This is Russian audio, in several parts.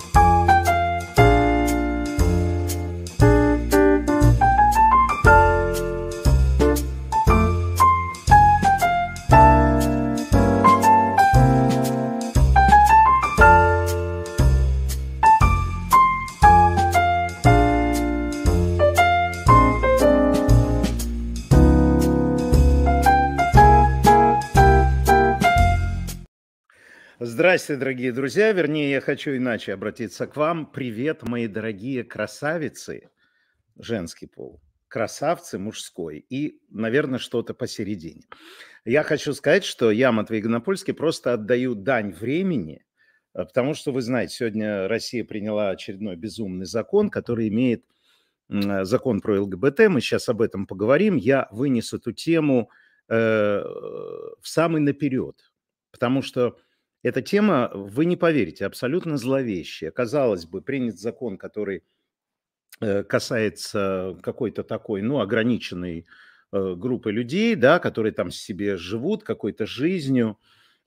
Thank you. Здравствуйте, дорогие друзья. Вернее, я хочу иначе обратиться к вам. Привет, мои дорогие красавицы, женский пол, красавцы мужской и, наверное, что-то посередине. Я хочу сказать, что я, Матвей Гонопольский, просто отдаю дань времени, э, потому что, вы знаете, сегодня Россия приняла очередной безумный закон, который имеет э, закон про ЛГБТ. Мы сейчас об этом поговорим. Я вынес эту тему э, в самый наперед, потому что эта тема, вы не поверите, абсолютно зловещая. Казалось бы, принят закон, который э, касается какой-то такой, ну, ограниченной э, группы людей, да, которые там себе живут какой-то жизнью,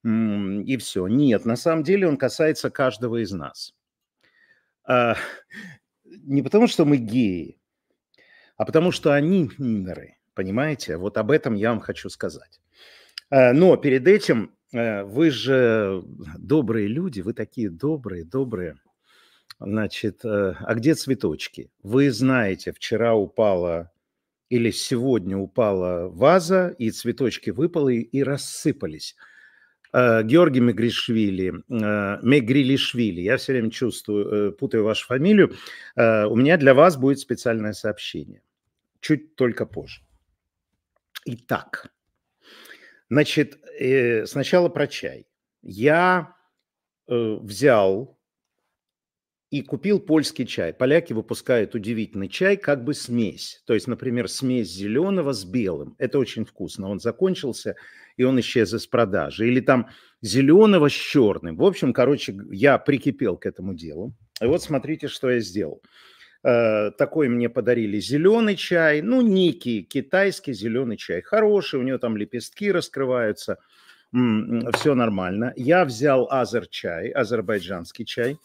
и все. Нет, на самом деле он касается каждого из нас. А, не потому, что мы геи, а потому, что они минеры, понимаете? Вот об этом я вам хочу сказать. А, но перед этим Э, вы же добрые люди, вы такие добрые, добрые. Значит, э, а где цветочки? Вы знаете, вчера упала или сегодня упала ваза, и цветочки выпали и рассыпались. Э, Георгий Мегришвили, Мегрилишвили, я все время чувствую, путаю вашу фамилию, у меня для вас будет специальное сообщение. Чуть только позже. Итак, Значит, э, сначала про чай. Я э, взял и купил польский чай. Поляки выпускают удивительный чай, как бы смесь. То есть, например, смесь зеленого с белым. Это очень вкусно. Он закончился, и он исчез из продажи. Или там зеленого с черным. В общем, короче, я прикипел к этому делу. И вот смотрите, что я сделал. Э, такой мне подарили зеленый чай, ну, некий китайский зеленый чай, хороший, у него там лепестки раскрываются, все нормально. Я взял азер-чай, азербайджанский чай.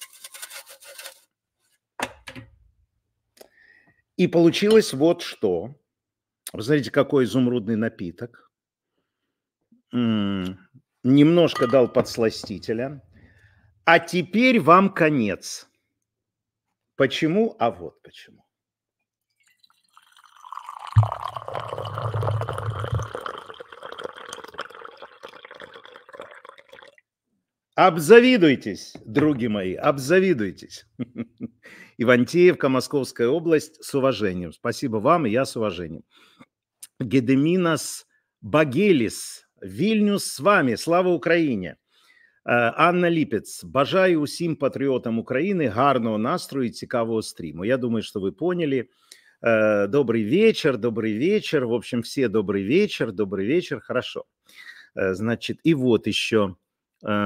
И получилось вот что. Вы знаете, какой изумрудный напиток. М-м-м. Немножко дал подсластителя. А теперь вам конец. Почему? А вот почему. Обзавидуйтесь, други мои, обзавидуйтесь. Ивантеевка, Московская область, с уважением. Спасибо вам, и я с уважением. Гедеминас Багелис, Вильнюс с вами, слава Украине. Анна Ліпец, бажаю усім патріотам України гарного настрою і цікавого стріму. Я думаю, що ви поняли. Добрый вечер, добрый вечер. В общем, все добрый вечер, добрый вечер. Хорошо. Значит, и вот еще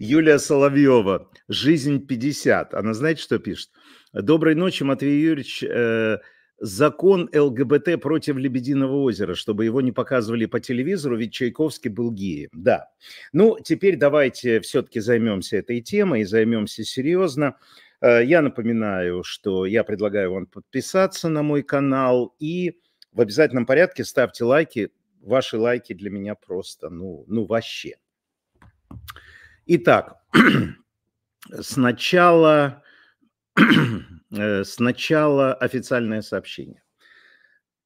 Юлия Соловьева, «Жизнь 50». Она знает, что пишет? «Доброй ночи, Матвей Юрьевич. Э, закон ЛГБТ против Лебединого озера, чтобы его не показывали по телевизору, ведь Чайковский был геем. Да. Ну, теперь давайте все-таки займемся этой темой и займемся серьезно. Э, я напоминаю, что я предлагаю вам подписаться на мой канал и в обязательном порядке ставьте лайки. Ваши лайки для меня просто, ну, ну вообще. Итак, сначала Э, сначала официальное сообщение.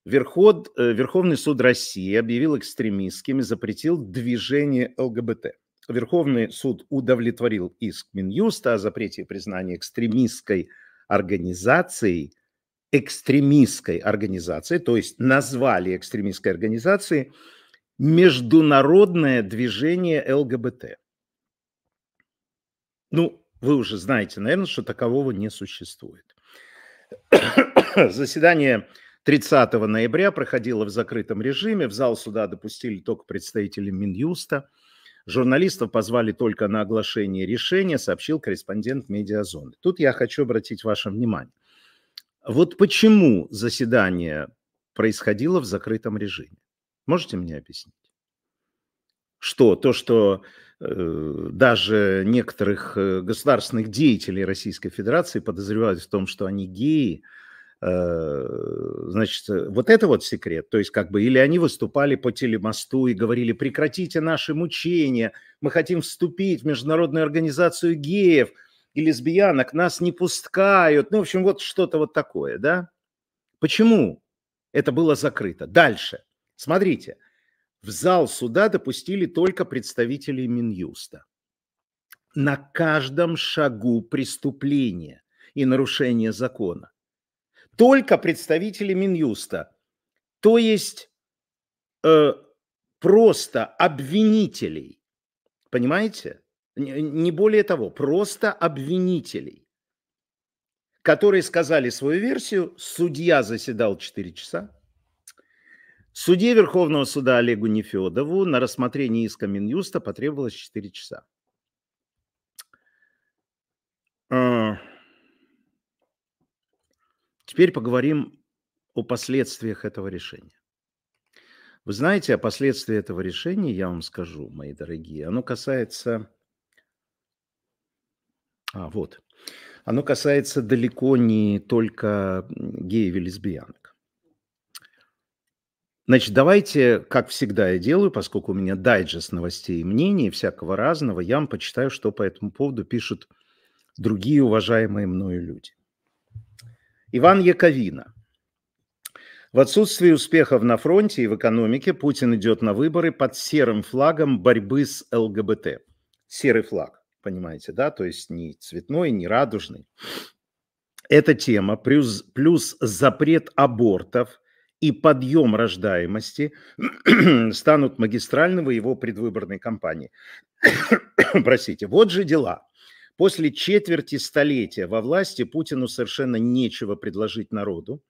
Верход, э, Верховный суд России объявил экстремистским и запретил движение ЛГБТ. Верховный суд удовлетворил иск Минюста о запрете признания экстремистской организацией, экстремистской организации, то есть назвали экстремистской организацией международное движение ЛГБТ. Ну, вы уже знаете, наверное, что такового не существует. Заседание 30 ноября проходило в закрытом режиме. В зал суда допустили только представители Минюста. Журналистов позвали только на оглашение решения, сообщил корреспондент «Медиазоны». Тут я хочу обратить ваше внимание. Вот почему заседание происходило в закрытом режиме? Можете мне объяснить? что то, что э, даже некоторых э, государственных деятелей Российской Федерации подозревают в том, что они геи, э, значит, э, вот это вот секрет. То есть как бы или они выступали по телемосту и говорили, прекратите наши мучения, мы хотим вступить в Международную организацию геев и лесбиянок, нас не пускают. Ну, в общем, вот что-то вот такое, да? Почему это было закрыто? Дальше. Смотрите, в зал суда допустили только представителей Минюста. На каждом шагу преступления и нарушения закона. Только представители Минюста. То есть э, просто обвинителей. Понимаете? Не более того, просто обвинителей, которые сказали свою версию, судья заседал 4 часа, Суде Верховного суда Олегу Нефедову на рассмотрение иска Минюста потребовалось 4 часа. А, теперь поговорим о последствиях этого решения. Вы знаете, о последствиях этого решения я вам скажу, мои дорогие. Оно касается... А, вот. Оно касается далеко не только геев и лесбиянок. Значит, давайте, как всегда я делаю, поскольку у меня дайджест новостей и мнений всякого разного, я вам почитаю, что по этому поводу пишут другие уважаемые мною люди. Иван Яковина. В отсутствии успехов на фронте и в экономике Путин идет на выборы под серым флагом борьбы с ЛГБТ. Серый флаг, понимаете, да? То есть не цветной, не радужный. Эта тема плюс, плюс запрет абортов – и подъем рождаемости станут магистрального его предвыборной кампании. Простите, вот же дела. После четверти столетия во власти Путину совершенно нечего предложить народу,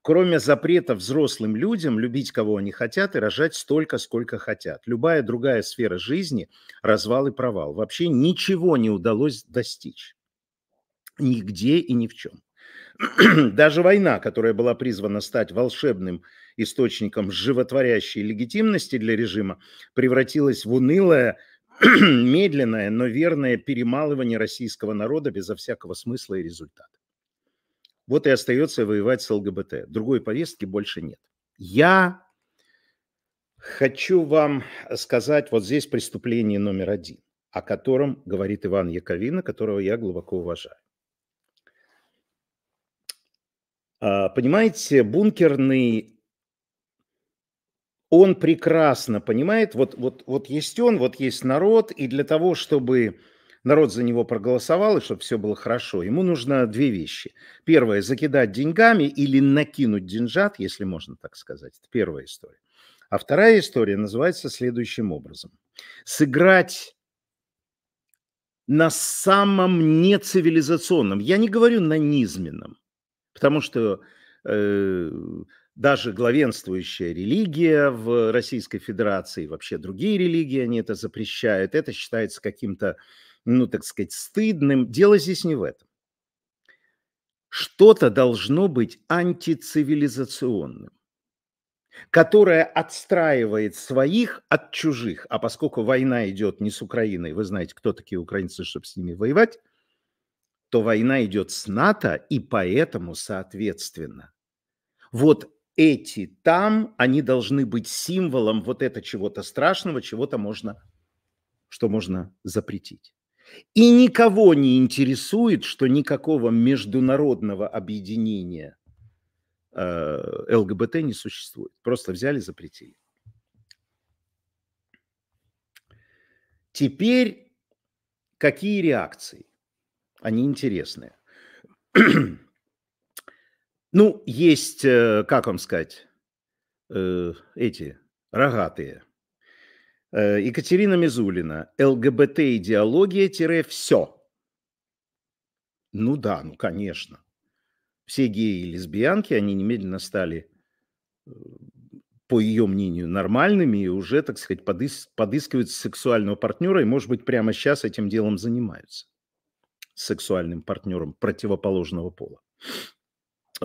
кроме запрета взрослым людям любить кого они хотят и рожать столько, сколько хотят. Любая другая сфера жизни – развал и провал. Вообще ничего не удалось достичь. Нигде и ни в чем. Даже война, которая была призвана стать волшебным источником животворящей легитимности для режима, превратилась в унылое, медленное, но верное перемалывание российского народа безо всякого смысла и результата. Вот и остается воевать с ЛГБТ. Другой повестки больше нет. Я хочу вам сказать вот здесь преступление номер один, о котором говорит Иван Яковина, которого я глубоко уважаю. А, понимаете, бункерный, он прекрасно понимает, вот, вот, вот есть он, вот есть народ, и для того, чтобы народ за него проголосовал, и чтобы все было хорошо, ему нужно две вещи. Первое – закидать деньгами или накинуть деньжат, если можно так сказать. Это первая история. А вторая история называется следующим образом. Сыграть на самом нецивилизационном, я не говорю на низменном, Потому что э, даже главенствующая религия в Российской Федерации, вообще другие религии, они это запрещают, это считается каким-то, ну, так сказать, стыдным. Дело здесь не в этом. Что-то должно быть антицивилизационным которое отстраивает своих от чужих, а поскольку война идет не с Украиной, вы знаете, кто такие украинцы, чтобы с ними воевать – то война идет с НАТО, и поэтому, соответственно, вот эти там, они должны быть символом вот это чего-то страшного, чего-то можно, что можно запретить. И никого не интересует, что никакого международного объединения э, ЛГБТ не существует. Просто взяли, запретили. Теперь какие реакции? они интересные. ну, есть, э, как вам сказать, э, эти рогатые. Э, Екатерина Мизулина. ЛГБТ-идеология-все. Ну да, ну конечно. Все геи и лесбиянки, они немедленно стали, по ее мнению, нормальными и уже, так сказать, подыскивают сексуального партнера и, может быть, прямо сейчас этим делом занимаются сексуальным партнером противоположного пола.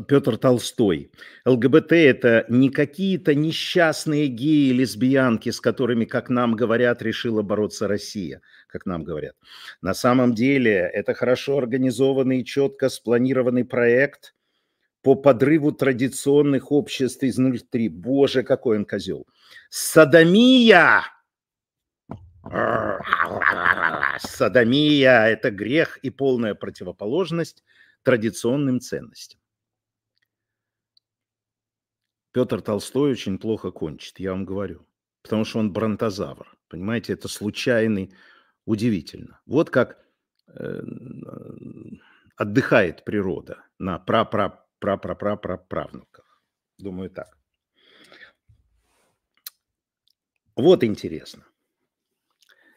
Петр Толстой. ЛГБТ – это не какие-то несчастные геи и лесбиянки, с которыми, как нам говорят, решила бороться Россия. Как нам говорят. На самом деле это хорошо организованный и четко спланированный проект по подрыву традиционных обществ изнутри. Боже, какой он козел. Садомия! Садомия – это грех и полная противоположность традиционным ценностям. Петр Толстой очень плохо кончит, я вам говорю. Потому что он бронтозавр. Понимаете, это случайный, удивительно. Вот как э, отдыхает природа на пра-пра-пра-пра-пра-правнуках. Думаю, так. Вот интересно.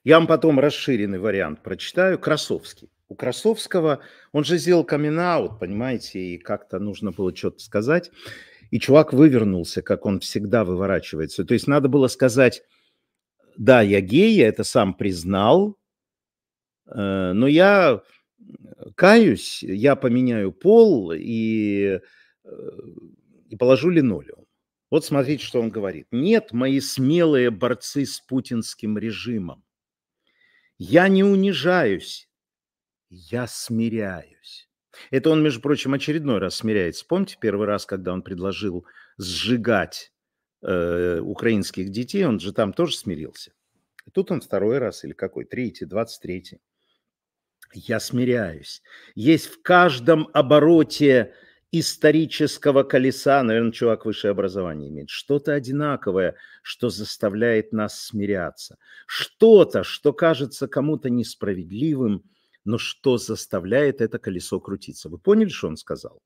Я вам потом расширенный вариант прочитаю. Красовский. У Красовского, он же сделал камин понимаете, и как-то нужно было что-то сказать. И чувак вывернулся, как он всегда выворачивается. То есть надо было сказать, да, я гей, я это сам признал, э, но я каюсь, я поменяю пол и, э, и положу линолеум. Вот смотрите, что он говорит. Нет, мои смелые борцы с путинским режимом. Я не унижаюсь, я смиряюсь. Это он, между прочим, очередной раз смиряется. Помните, первый раз, когда он предложил сжигать э, украинских детей, он же там тоже смирился. И тут он второй раз или какой? Третий, двадцать третий. Я смиряюсь. Есть в каждом обороте исторического колеса, наверное, чувак высшее образование имеет, что-то одинаковое, что заставляет нас смиряться, что-то, что кажется кому-то несправедливым, но что заставляет это колесо крутиться. Вы поняли, что он сказал?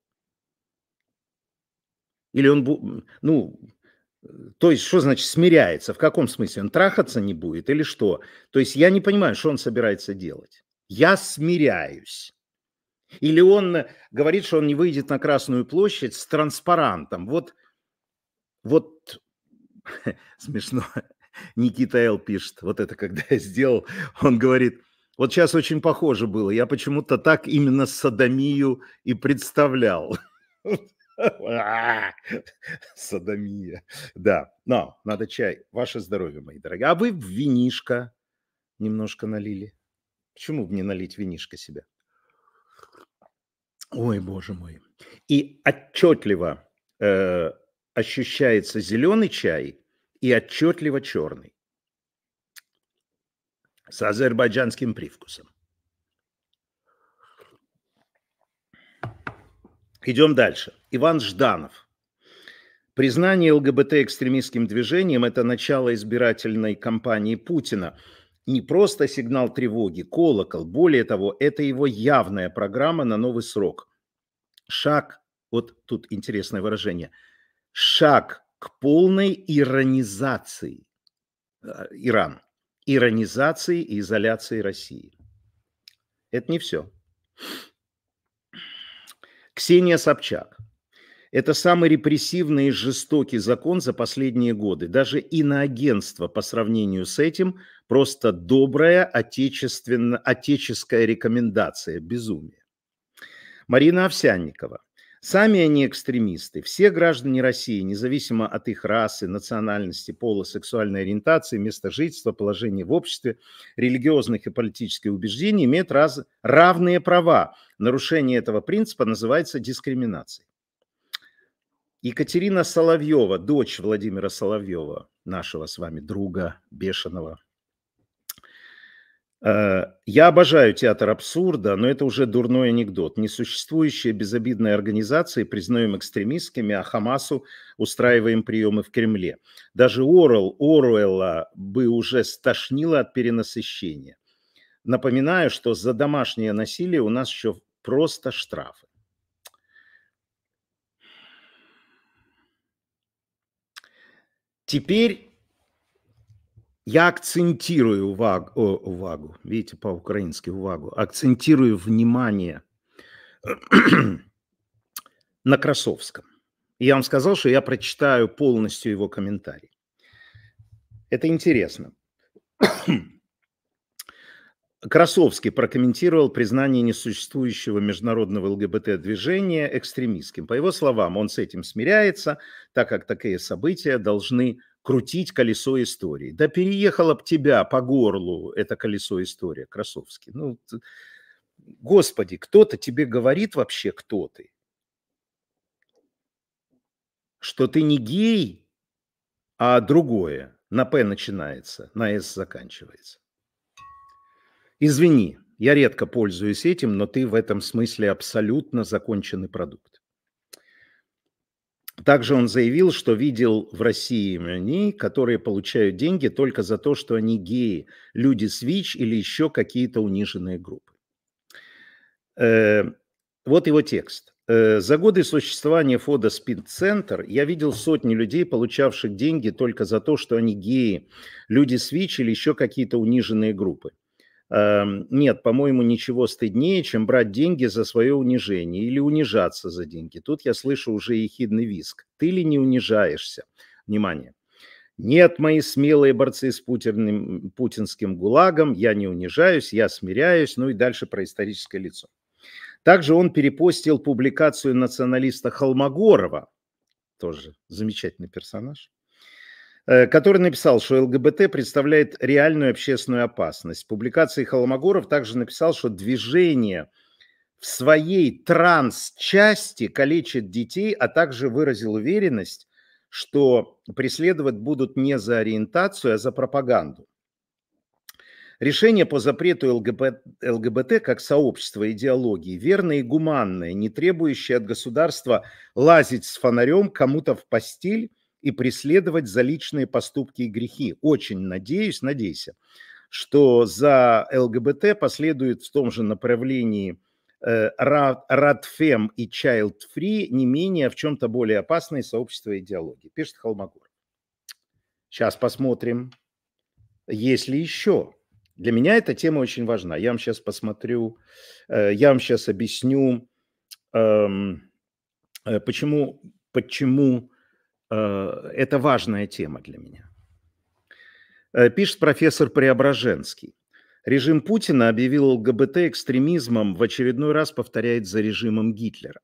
Или он, ну, то есть, что значит смиряется? В каком смысле? Он трахаться не будет или что? То есть, я не понимаю, что он собирается делать. Я смиряюсь. Или он э, говорит, что он не выйдет на Красную площадь с транспарантом. Вот, вот смешно. Никита Л. пишет, вот это когда я сделал, он говорит, вот сейчас очень похоже было, я почему-то так именно садомию и представлял. Садомия. Да, но надо чай. Ваше здоровье, мои дорогие. А вы винишко немножко налили. Почему бы не налить винишко себя? Ой, боже мой. И отчетливо э, ощущается зеленый чай и отчетливо черный с азербайджанским привкусом. Идем дальше. Иван Жданов. Признание ЛГБТ экстремистским движением – это начало избирательной кампании Путина – не просто сигнал тревоги, колокол. Более того, это его явная программа на новый срок. Шаг, вот тут интересное выражение, шаг к полной иронизации э, Иран, иронизации и изоляции России. Это не все. Ксения Собчак. Это самый репрессивный и жестокий закон за последние годы. Даже иноагентство по сравнению с этим просто добрая отечественно, отеческая рекомендация, безумия. Марина Овсянникова. Сами они экстремисты. Все граждане России, независимо от их расы, национальности, пола, сексуальной ориентации, места жительства, положения в обществе, религиозных и политических убеждений, имеют раз... равные права. Нарушение этого принципа называется дискриминацией. Екатерина Соловьева, дочь Владимира Соловьева, нашего с вами друга бешеного. Э, я обожаю театр абсурда, но это уже дурной анекдот. Несуществующие безобидные организации признаем экстремистскими, а Хамасу устраиваем приемы в Кремле. Даже Орел, Оруэлла бы уже стошнило от перенасыщения. Напоминаю, что за домашнее насилие у нас еще просто штрафы. Теперь я акцентирую увагу, о, увагу видите, по-украински увагу, акцентирую внимание на Красовском. я вам сказал, что я прочитаю полностью его комментарий. Это интересно. Красовский прокомментировал признание несуществующего международного ЛГБТ-движения экстремистским. По его словам, он с этим смиряется, так как такие события должны крутить колесо истории. Да переехало б тебя по горлу это колесо истории, Красовский. Ну, господи, кто-то тебе говорит вообще, кто ты? Что ты не гей, а другое. На П начинается, на С заканчивается. Извини, я редко пользуюсь этим, но ты в этом смысле абсолютно законченный продукт. Также он заявил, что видел в России людей, которые получают деньги только за то, что они геи, люди с ВИЧ или еще какие-то униженные группы. Э, вот его текст. «Э, за годы существования фода «Спин-центр» я видел сотни людей, получавших деньги только за то, что они геи, люди с ВИЧ или еще какие-то униженные группы. Эм, нет, по-моему, ничего стыднее, чем брать деньги за свое унижение или унижаться за деньги. Тут я слышу уже ехидный виск. Ты ли не унижаешься? Внимание. Нет, мои смелые борцы с путерным путинским гулагом, я не унижаюсь, я смиряюсь, ну и дальше про историческое лицо. Также он перепостил публикацию националиста Холмогорова, тоже замечательный персонаж, Э, который написал, что ЛГБТ представляет реальную общественную опасность. В публикации Холмогоров также написал, что движение в своей транс-части калечит детей, а также выразил уверенность, что преследовать будут не за ориентацию, а за пропаганду. Решение по запрету ЛГБ... ЛГБТ как сообщества идеологии верное и гуманное, не требующее от государства лазить с фонарем кому-то в постель и преследовать за личные поступки и грехи. Очень надеюсь, надейся, что за ЛГБТ последует в том же направлении э, Радфем и Child Free не менее, а в чем-то более опасные сообщества и идеологии, пишет Холмогор. Сейчас посмотрим, есть ли еще. Для меня эта тема очень важна. Я вам сейчас посмотрю, э, я вам сейчас объясню, эм, э, почему, почему Э, это важная тема для меня. Э, пишет профессор Преображенский. Режим Путина объявил ЛГБТ экстремизмом, в очередной раз повторяет за режимом Гитлера.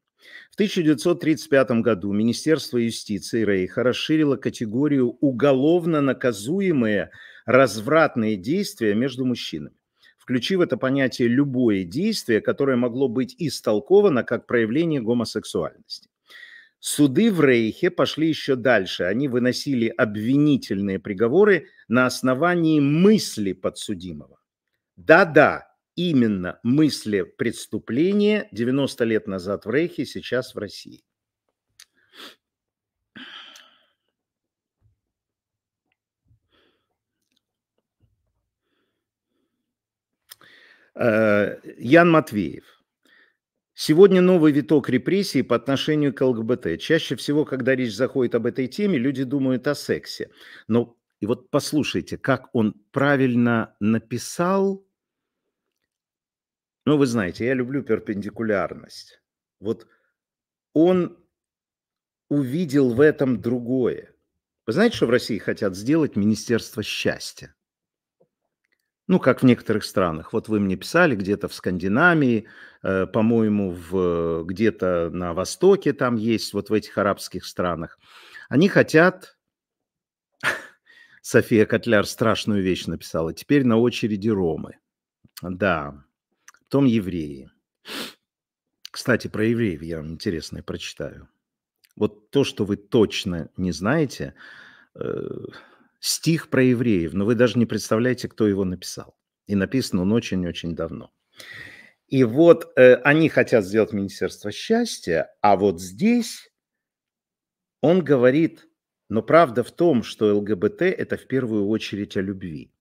В 1935 году Министерство юстиции Рейха расширило категорию уголовно наказуемые развратные действия между мужчинами, включив это понятие любое действие, которое могло быть истолковано как проявление гомосексуальности. Суды в Рейхе пошли еще дальше. Они выносили обвинительные приговоры на основании мысли подсудимого. Да-да, именно мысли преступления 90 лет назад в Рейхе, сейчас в России. Э, Ян Матвеев. Сегодня новый виток репрессий по отношению к ЛГБТ. Чаще всего, когда речь заходит об этой теме, люди думают о сексе. Но и вот послушайте, как он правильно написал. Ну, вы знаете, я люблю перпендикулярность. Вот он увидел в этом другое. Вы знаете, что в России хотят сделать Министерство счастья? Ну, как в некоторых странах. Вот вы мне писали где-то в Скандинавии, э, по-моему, в, где-то на Востоке там есть, вот в этих арабских странах. Они хотят... София Котляр страшную вещь написала. Теперь на очереди ромы. Да, Том евреи. Кстати, про евреев я вам интересное прочитаю. Вот то, что вы точно не знаете, э, стих про евреев, но вы даже не представляете, кто его написал. И написан он очень-очень давно. И вот э, они хотят сделать Министерство счастья, а вот здесь он говорит, но правда в том, что ЛГБТ – это в первую очередь о любви.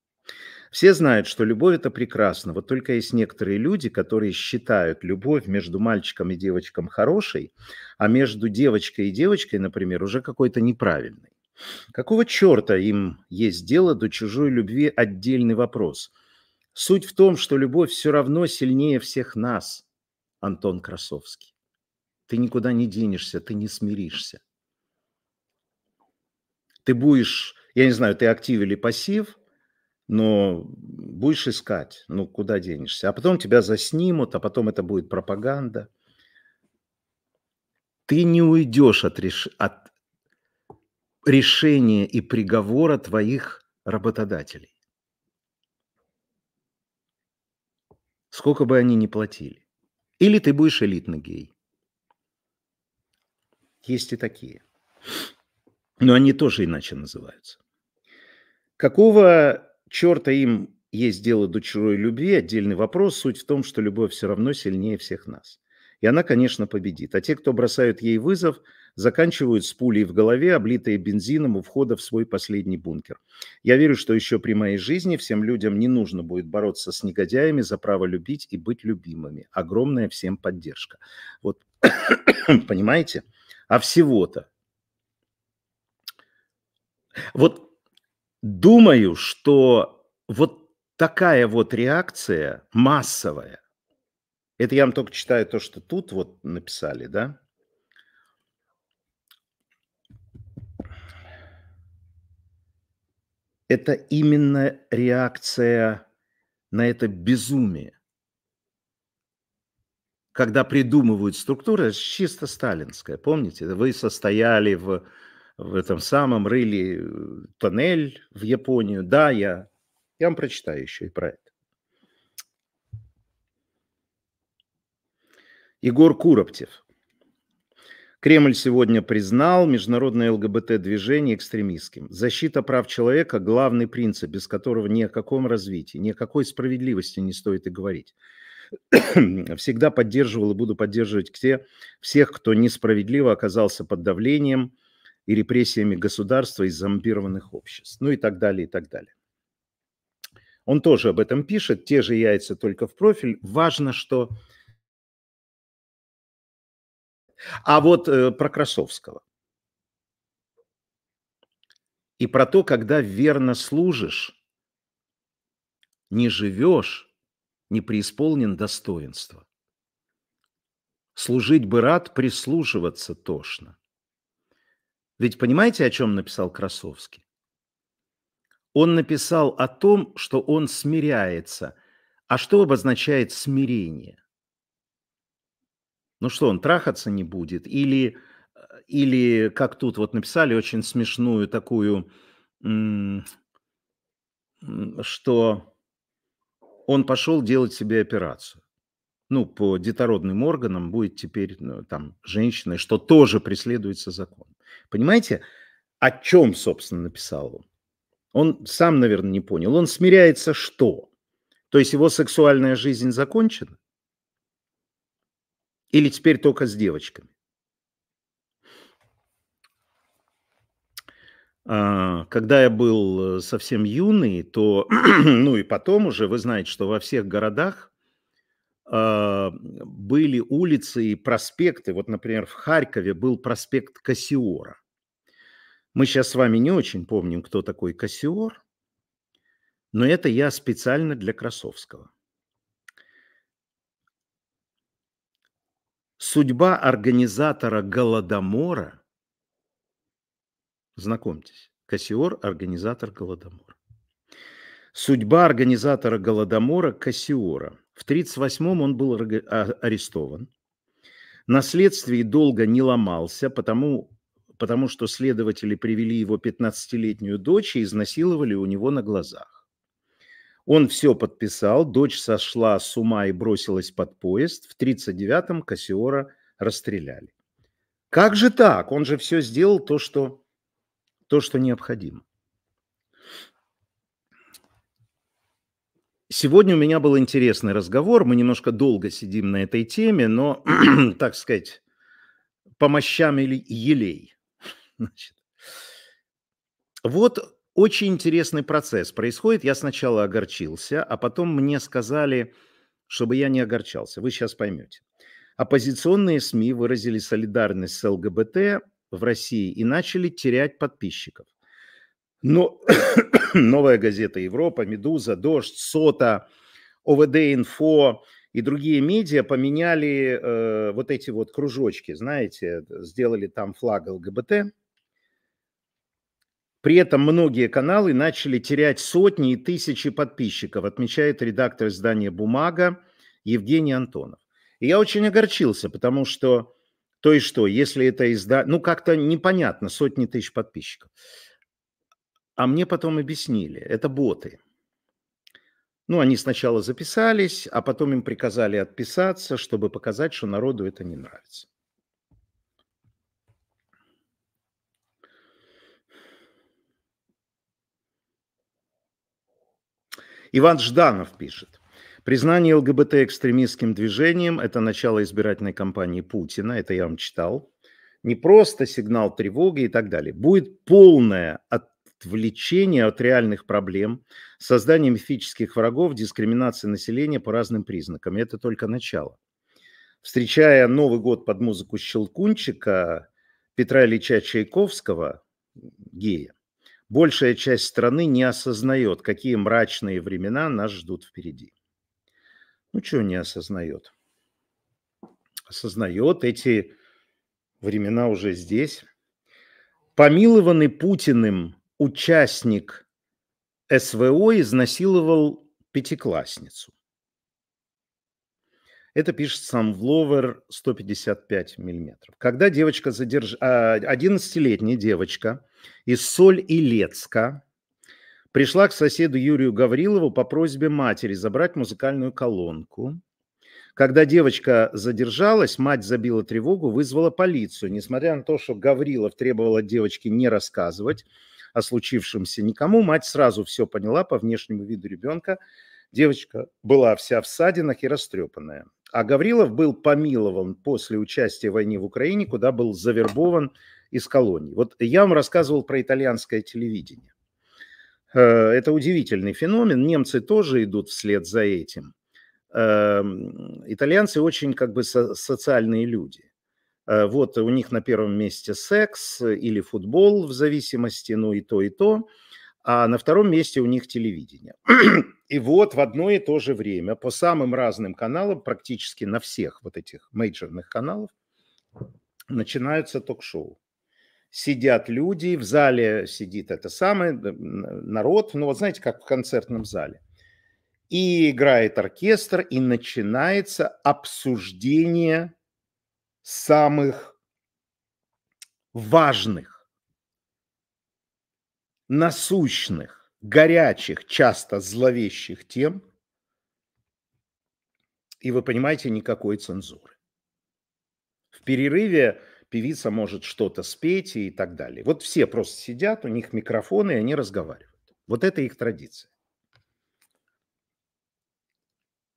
Все знают, что любовь – это прекрасно. Вот только есть некоторые люди, которые считают любовь между мальчиком и девочком хорошей, а между девочкой и девочкой, например, уже какой-то неправильный. Какого черта им есть дело до чужой любви отдельный вопрос? Суть в том, что любовь все равно сильнее всех нас, Антон Красовский. Ты никуда не денешься, ты не смиришься. Ты будешь, я не знаю, ты актив или пассив, но будешь искать, ну куда денешься. А потом тебя заснимут, а потом это будет пропаганда. Ты не уйдешь от, реш... от решения и приговора твоих работодателей. Сколько бы они ни платили. Или ты будешь элитный гей. Есть и такие. Но они тоже иначе называются. Какого черта им есть дело до чужой любви, отдельный вопрос. Суть в том, что любовь все равно сильнее всех нас. И она, конечно, победит. А те, кто бросают ей вызов – заканчивают с пулей в голове, облитые бензином у входа в свой последний бункер. Я верю, что еще при моей жизни всем людям не нужно будет бороться с негодяями за право любить и быть любимыми. Огромная всем поддержка. Вот, понимаете? А всего-то. Вот думаю, что вот такая вот реакция массовая, это я вам только читаю то, что тут вот написали, да, это именно реакция на это безумие. Когда придумывают структуры, чисто сталинская, помните? Вы состояли в, в этом самом, рыли э, тоннель в Японию. Да, я, я вам прочитаю еще и про это. Егор Куроптев. Кремль сегодня признал международное ЛГБТ-движение экстремистским. Защита прав человека – главный принцип, без которого ни о каком развитии, ни о какой справедливости не стоит и говорить. Всегда поддерживал и буду поддерживать те, всех, кто несправедливо оказался под давлением и репрессиями государства и зомбированных обществ. Ну и так далее, и так далее. Он тоже об этом пишет. Те же яйца, только в профиль. Важно, что а вот э, про Красовского. И про то, когда верно служишь, не живешь, не преисполнен достоинства. Служить бы рад, прислуживаться тошно. Ведь понимаете, о чем написал Красовский? Он написал о том, что он смиряется. А что обозначает смирение? Ну что, он трахаться не будет? Или, или как тут вот написали очень смешную такую, что он пошел делать себе операцию. Ну, по детородным органам будет теперь ну, там женщина, что тоже преследуется закон. Понимаете, о чем, собственно, написал он? Он сам, наверное, не понял. Он смиряется что? То есть его сексуальная жизнь закончена? Или теперь только с девочками? А, когда я был э, совсем юный, то, ну и потом уже, вы знаете, что во всех городах а, были улицы и проспекты. Вот, например, в Харькове был проспект Кассиора. Мы сейчас с вами не очень помним, кто такой Кассиор, но это я специально для Красовского – Судьба организатора Голодомора, знакомьтесь, Кассиор – организатор Голодомора. Судьба организатора Голодомора Кассиора. В 1938-м он был а, арестован. На следствии долго не ломался, потому, потому что следователи привели его 15-летнюю дочь и изнасиловали у него на глазах. Он все подписал, дочь сошла с ума и бросилась под поезд. В 1939-м Кассиора расстреляли. Как же так? Он же все сделал то, что, то, что необходимо. Сегодня у меня был интересный разговор. Мы немножко долго сидим на этой теме, но, так сказать, по мощам или елей. Значит, вот очень интересный процесс происходит. Я сначала огорчился, а потом мне сказали, чтобы я не огорчался. Вы сейчас поймете. Оппозиционные СМИ выразили солидарность с ЛГБТ в России и начали терять подписчиков. Но новая газета Европа, Медуза, Дождь, Сота, ОВД Инфо и другие медиа поменяли э, вот эти вот кружочки, знаете, сделали там флаг ЛГБТ, при этом многие каналы начали терять сотни и тысячи подписчиков, отмечает редактор издания «Бумага» Евгений Антонов. И я очень огорчился, потому что то и что, если это издание, Ну, как-то непонятно, сотни тысяч подписчиков. А мне потом объяснили, это боты. Ну, они сначала записались, а потом им приказали отписаться, чтобы показать, что народу это не нравится. Иван Жданов пишет. Признание ЛГБТ экстремистским движением – это начало избирательной кампании Путина, это я вам читал. Не просто сигнал тревоги и так далее. Будет полное отвлечение от реальных проблем, создание мифических врагов, дискриминация населения по разным признакам. И это только начало. Встречая Новый год под музыку Щелкунчика Петра Ильича Чайковского, гея, большая часть страны не осознает, какие мрачные времена нас ждут впереди. Ну, что не осознает? Осознает, эти времена уже здесь. Помилованный Путиным участник СВО изнасиловал пятиклассницу. Это пишет сам Вловер 155 миллиметров. Когда девочка задерж... 11-летняя а, девочка из Соль-Илецка пришла к соседу Юрию Гаврилову по просьбе матери забрать музыкальную колонку. Когда девочка задержалась, мать забила тревогу, вызвала полицию. Несмотря на то, что Гаврилов требовал от девочки не рассказывать о случившемся никому, мать сразу все поняла по внешнему виду ребенка. Девочка была вся в садинах и растрепанная. А Гаврилов был помилован после участия в войне в Украине, куда был завербован из колоний. Вот я вам рассказывал про итальянское телевидение. Э, это удивительный феномен. Немцы тоже идут вслед за этим. Эм, итальянцы очень как бы социальные люди. Э, вот у них на первом месте секс или футбол в зависимости, ну и то, и то. А на втором месте у них телевидение. И вот в одно и то же время по самым разным каналам, практически на всех вот этих мейджорных каналах, начинаются ток-шоу сидят люди, в зале сидит это самое, народ, ну вот знаете, как в концертном зале. И играет оркестр, и начинается обсуждение самых важных, насущных, горячих, часто зловещих тем. И вы понимаете, никакой цензуры. В перерыве певица может что-то спеть и так далее. Вот все просто сидят, у них микрофоны, и они разговаривают. Вот это их традиция.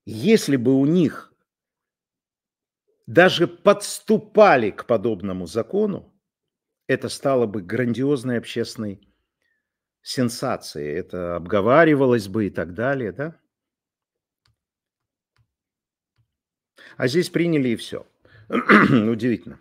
Если бы у них даже подступали к подобному закону, это стало бы грандиозной общественной сенсацией. Это обговаривалось бы и так далее, да? А здесь приняли и все. Удивительно.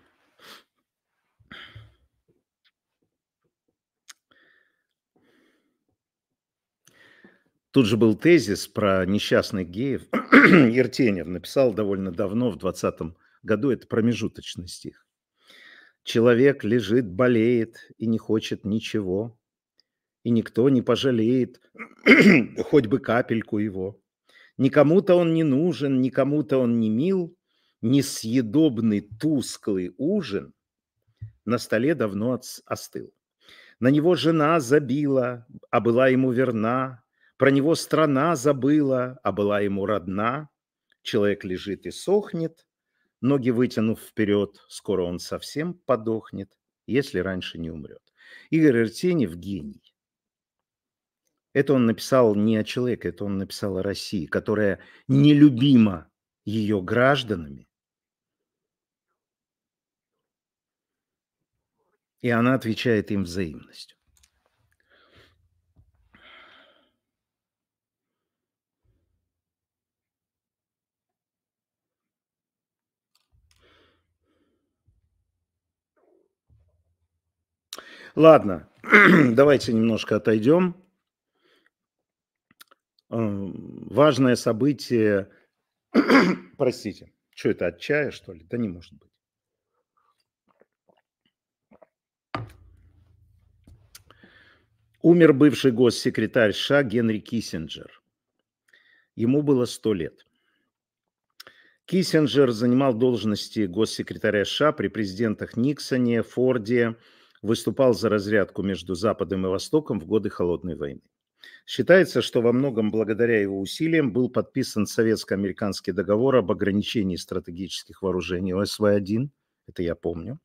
Тут же был тезис про несчастных геев. Иртенев написал довольно давно, в 20 году, это промежуточный стих. Человек лежит, болеет и не хочет ничего, и никто не пожалеет, хоть бы капельку его. Никому-то он не нужен, никому-то он не мил, несъедобный тусклый ужин на столе давно остыл. На него жена забила, а была ему верна, про него страна забыла, а была ему родна. Человек лежит и сохнет, ноги вытянув вперед, скоро он совсем подохнет, если раньше не умрет. Игорь Артенев – гений. Это он написал не о человеке, это он написал о России, которая нелюбима ее гражданами. И она отвечает им взаимностью. Ладно, давайте немножко отойдем. Э, важное событие. Простите, что это от чая, что ли? Да не может быть. Умер бывший госсекретарь США Генри Киссинджер. Ему было сто лет. Киссинджер занимал должности госсекретаря США при президентах Никсоне, Форде, выступал за разрядку между Западом и Востоком в годы Холодной войны. Считается, что во многом благодаря его усилиям был подписан советско-американский договор об ограничении стратегических вооружений ОСВ-1, это я помню,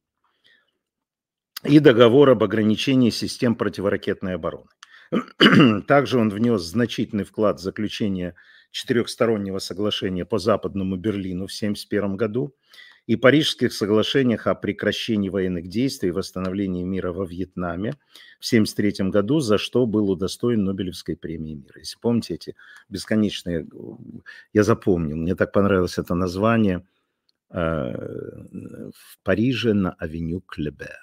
и договор об ограничении систем противоракетной обороны. Также он внес значительный вклад в заключение четырехстороннего соглашения по Западному Берлину в 1971 году и Парижских соглашениях о прекращении военных действий и восстановлении мира во Вьетнаме в 1973 году, за что был удостоен Нобелевской премии мира. Если помните эти бесконечные... Я запомнил, мне так понравилось это название э, в Париже на авеню Клебер.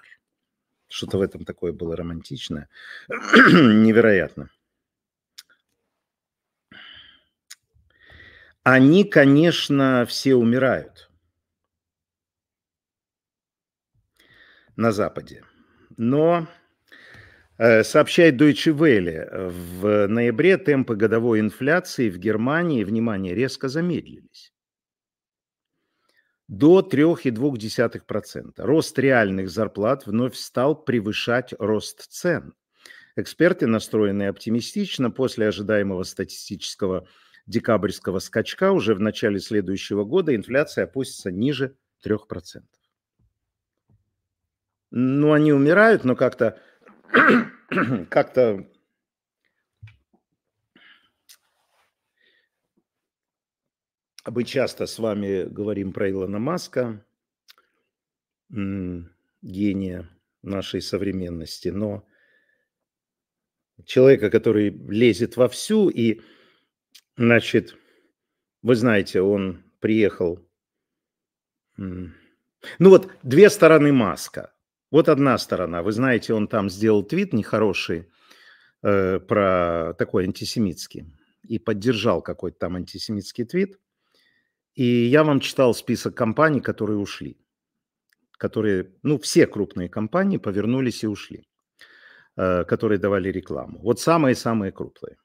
Что-то в этом такое было романтичное. Невероятно. Они, конечно, все умирают. на Западе. Но э, Сообщает Deutsche Welle, в ноябре темпы годовой инфляции в Германии, внимание, резко замедлились до 3,2%. Рост реальных зарплат вновь стал превышать рост цен. Эксперты настроены оптимистично после ожидаемого статистического декабрьского скачка уже в начале следующего года инфляция опустится ниже 3% ну, они умирают, но как-то как-то мы часто с вами говорим про Илона Маска, гения нашей современности, но человека, который лезет вовсю и, значит, вы знаете, он приехал... Ну вот две стороны маска – вот одна сторона. Вы знаете, он там сделал твит нехороший э, про такой антисемитский и поддержал какой-то там антисемитский твит. И я вам читал список компаний, которые ушли. Которые, ну, все крупные компании повернулись и ушли, э, которые давали рекламу. Вот самые-самые крупные.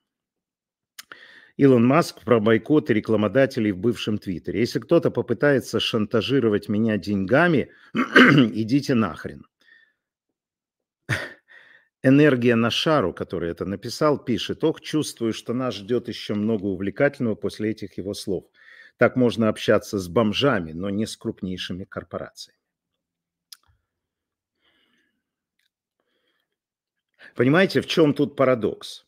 Илон Маск про бойкоты рекламодателей в бывшем Твиттере. Если кто-то попытается шантажировать меня деньгами, идите нахрен. Энергия на шару, который это написал, пишет, ох, чувствую, что нас ждет еще много увлекательного после этих его слов. Так можно общаться с бомжами, но не с крупнейшими корпорациями. Понимаете, в чем тут парадокс?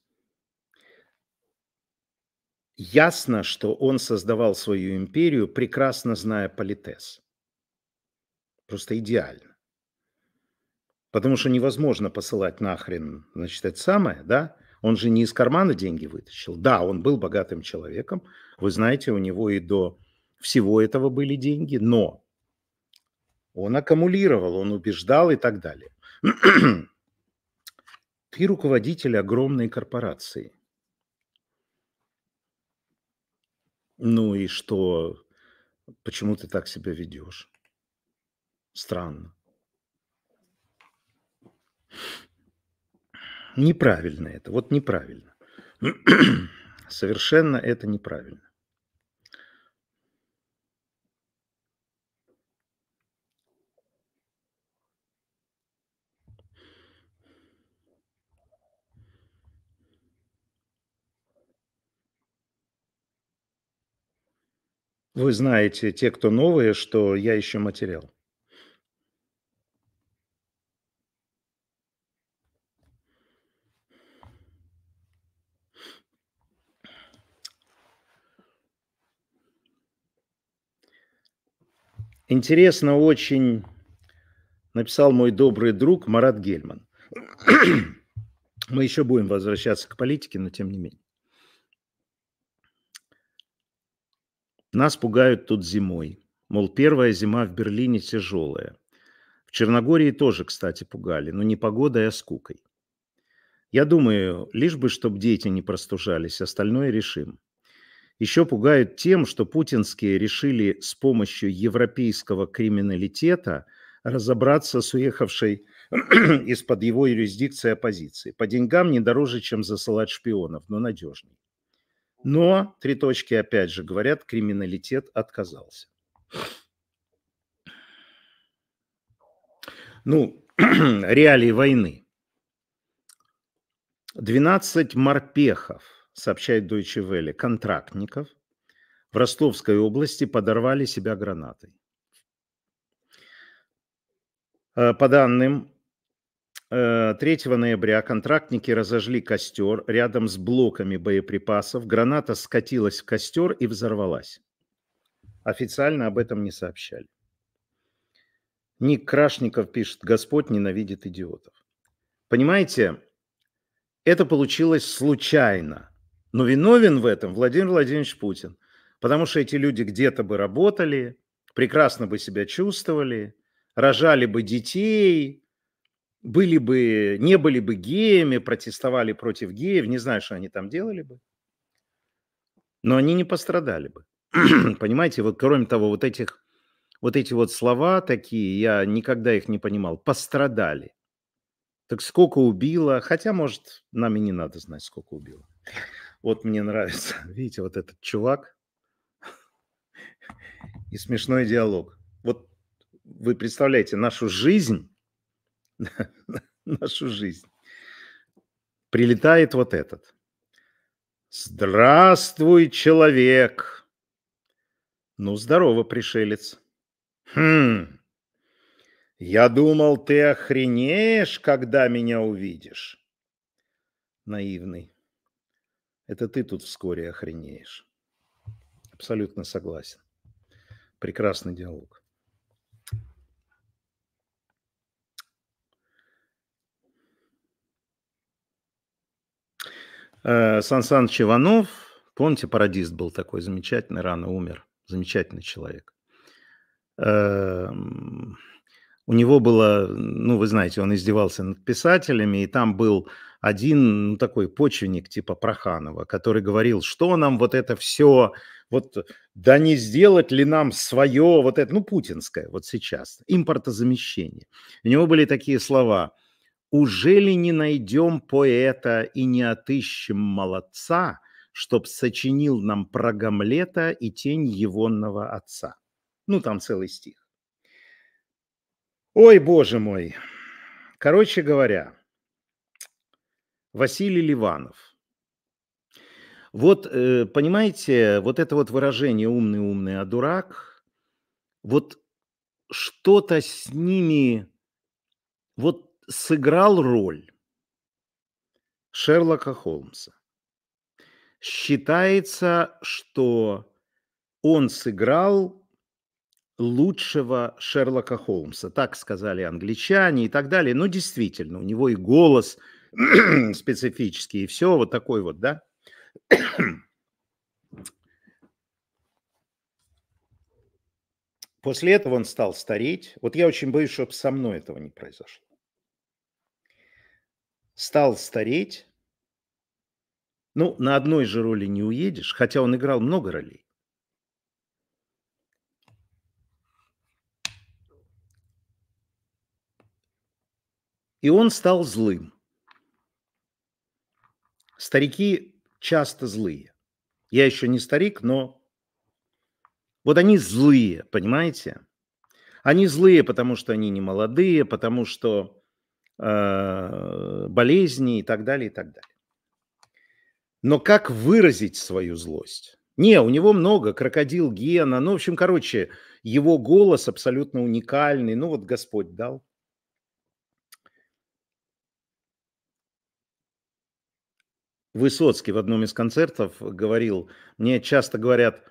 Ясно, что он создавал свою империю, прекрасно зная политес. Просто идеально. Потому что невозможно посылать нахрен, значит, это самое, да? Он же не из кармана деньги вытащил. Да, он был богатым человеком. Вы знаете, у него и до всего этого были деньги, но он аккумулировал, он убеждал и так далее. Ты руководитель огромной корпорации. Ну и что? Почему ты так себя ведешь? Странно. Неправильно это, вот неправильно. Совершенно это неправильно. Вы знаете, те, кто новые, что я еще материал. интересно очень написал мой добрый друг Марат Гельман. Мы еще будем возвращаться к политике, но тем не менее. Нас пугают тут зимой. Мол, первая зима в Берлине тяжелая. В Черногории тоже, кстати, пугали, но не погодой, а скукой. Я думаю, лишь бы, чтобы дети не простужались, остальное решим еще пугают тем, что путинские решили с помощью европейского криминалитета разобраться с уехавшей из-под его юрисдикции оппозиции. По деньгам не дороже, чем засылать шпионов, но надежнее. Но, три точки опять же говорят, криминалитет отказался. Ну, реалии войны. 12 морпехов – сообщает Deutsche Welle, контрактников в Ростовской области подорвали себя гранатой. Э, по данным 3 э, ноября контрактники разожгли костер рядом с блоками боеприпасов. Граната скатилась в костер и взорвалась. Официально об этом не сообщали. Ник Крашников пишет, Господь ненавидит идиотов. Понимаете, это получилось случайно. Но виновен в этом Владимир Владимирович Путин, потому что эти люди где-то бы работали, прекрасно бы себя чувствовали, рожали бы детей, были бы, не были бы геями, протестовали против геев, не знаю, что они там делали бы. Но они не пострадали бы. Понимаете, вот кроме того, вот этих вот эти вот слова такие, я никогда их не понимал, пострадали. Так сколько убило, хотя, может, нам и не надо знать, сколько убило. Вот мне нравится. Видите, вот этот чувак и смешной диалог. Вот вы представляете нашу жизнь, нашу жизнь. Прилетает вот этот. Здравствуй, человек. Ну, здорово, пришелец. Хм. Я думал, ты охренеешь, когда меня увидишь. Наивный это ты тут вскоре охренеешь. Абсолютно согласен. Прекрасный диалог. Э, Сан Саныч Иванов, помните, пародист был такой замечательный, рано умер, замечательный человек. Эм, у него было, ну, вы знаете, он издевался над писателями, и там был один ну, такой почвенник типа Проханова, который говорил, что нам вот это все, вот да не сделать ли нам свое, вот это, ну, путинское вот сейчас, импортозамещение. У него были такие слова «Ужели не найдем поэта и не отыщем молодца, чтоб сочинил нам про Гамлета и тень егонного отца?» Ну, там целый стих. Ой, боже мой. Короче говоря, Василий Ливанов. Вот, э, понимаете, вот это вот выражение «умный-умный, а дурак», вот что-то с ними вот сыграл роль Шерлока Холмса. Считается, что он сыграл лучшего Шерлока Холмса. Так сказали англичане и так далее. Но действительно, у него и голос – специфический, и все вот такой вот, да? После этого он стал стареть. Вот я очень боюсь, чтобы со мной этого не произошло. Стал стареть. Ну, на одной же роли не уедешь, хотя он играл много ролей. И он стал злым. Старики часто злые. Я еще не старик, но вот они злые, понимаете? Они злые, потому что они не молодые, потому что э, болезни и так далее, и так далее. Но как выразить свою злость? Не, у него много, крокодил Гена. Ну, в общем, короче, его голос абсолютно уникальный. Ну, вот Господь дал. Высоцкий в одном из концертов говорил, мне часто говорят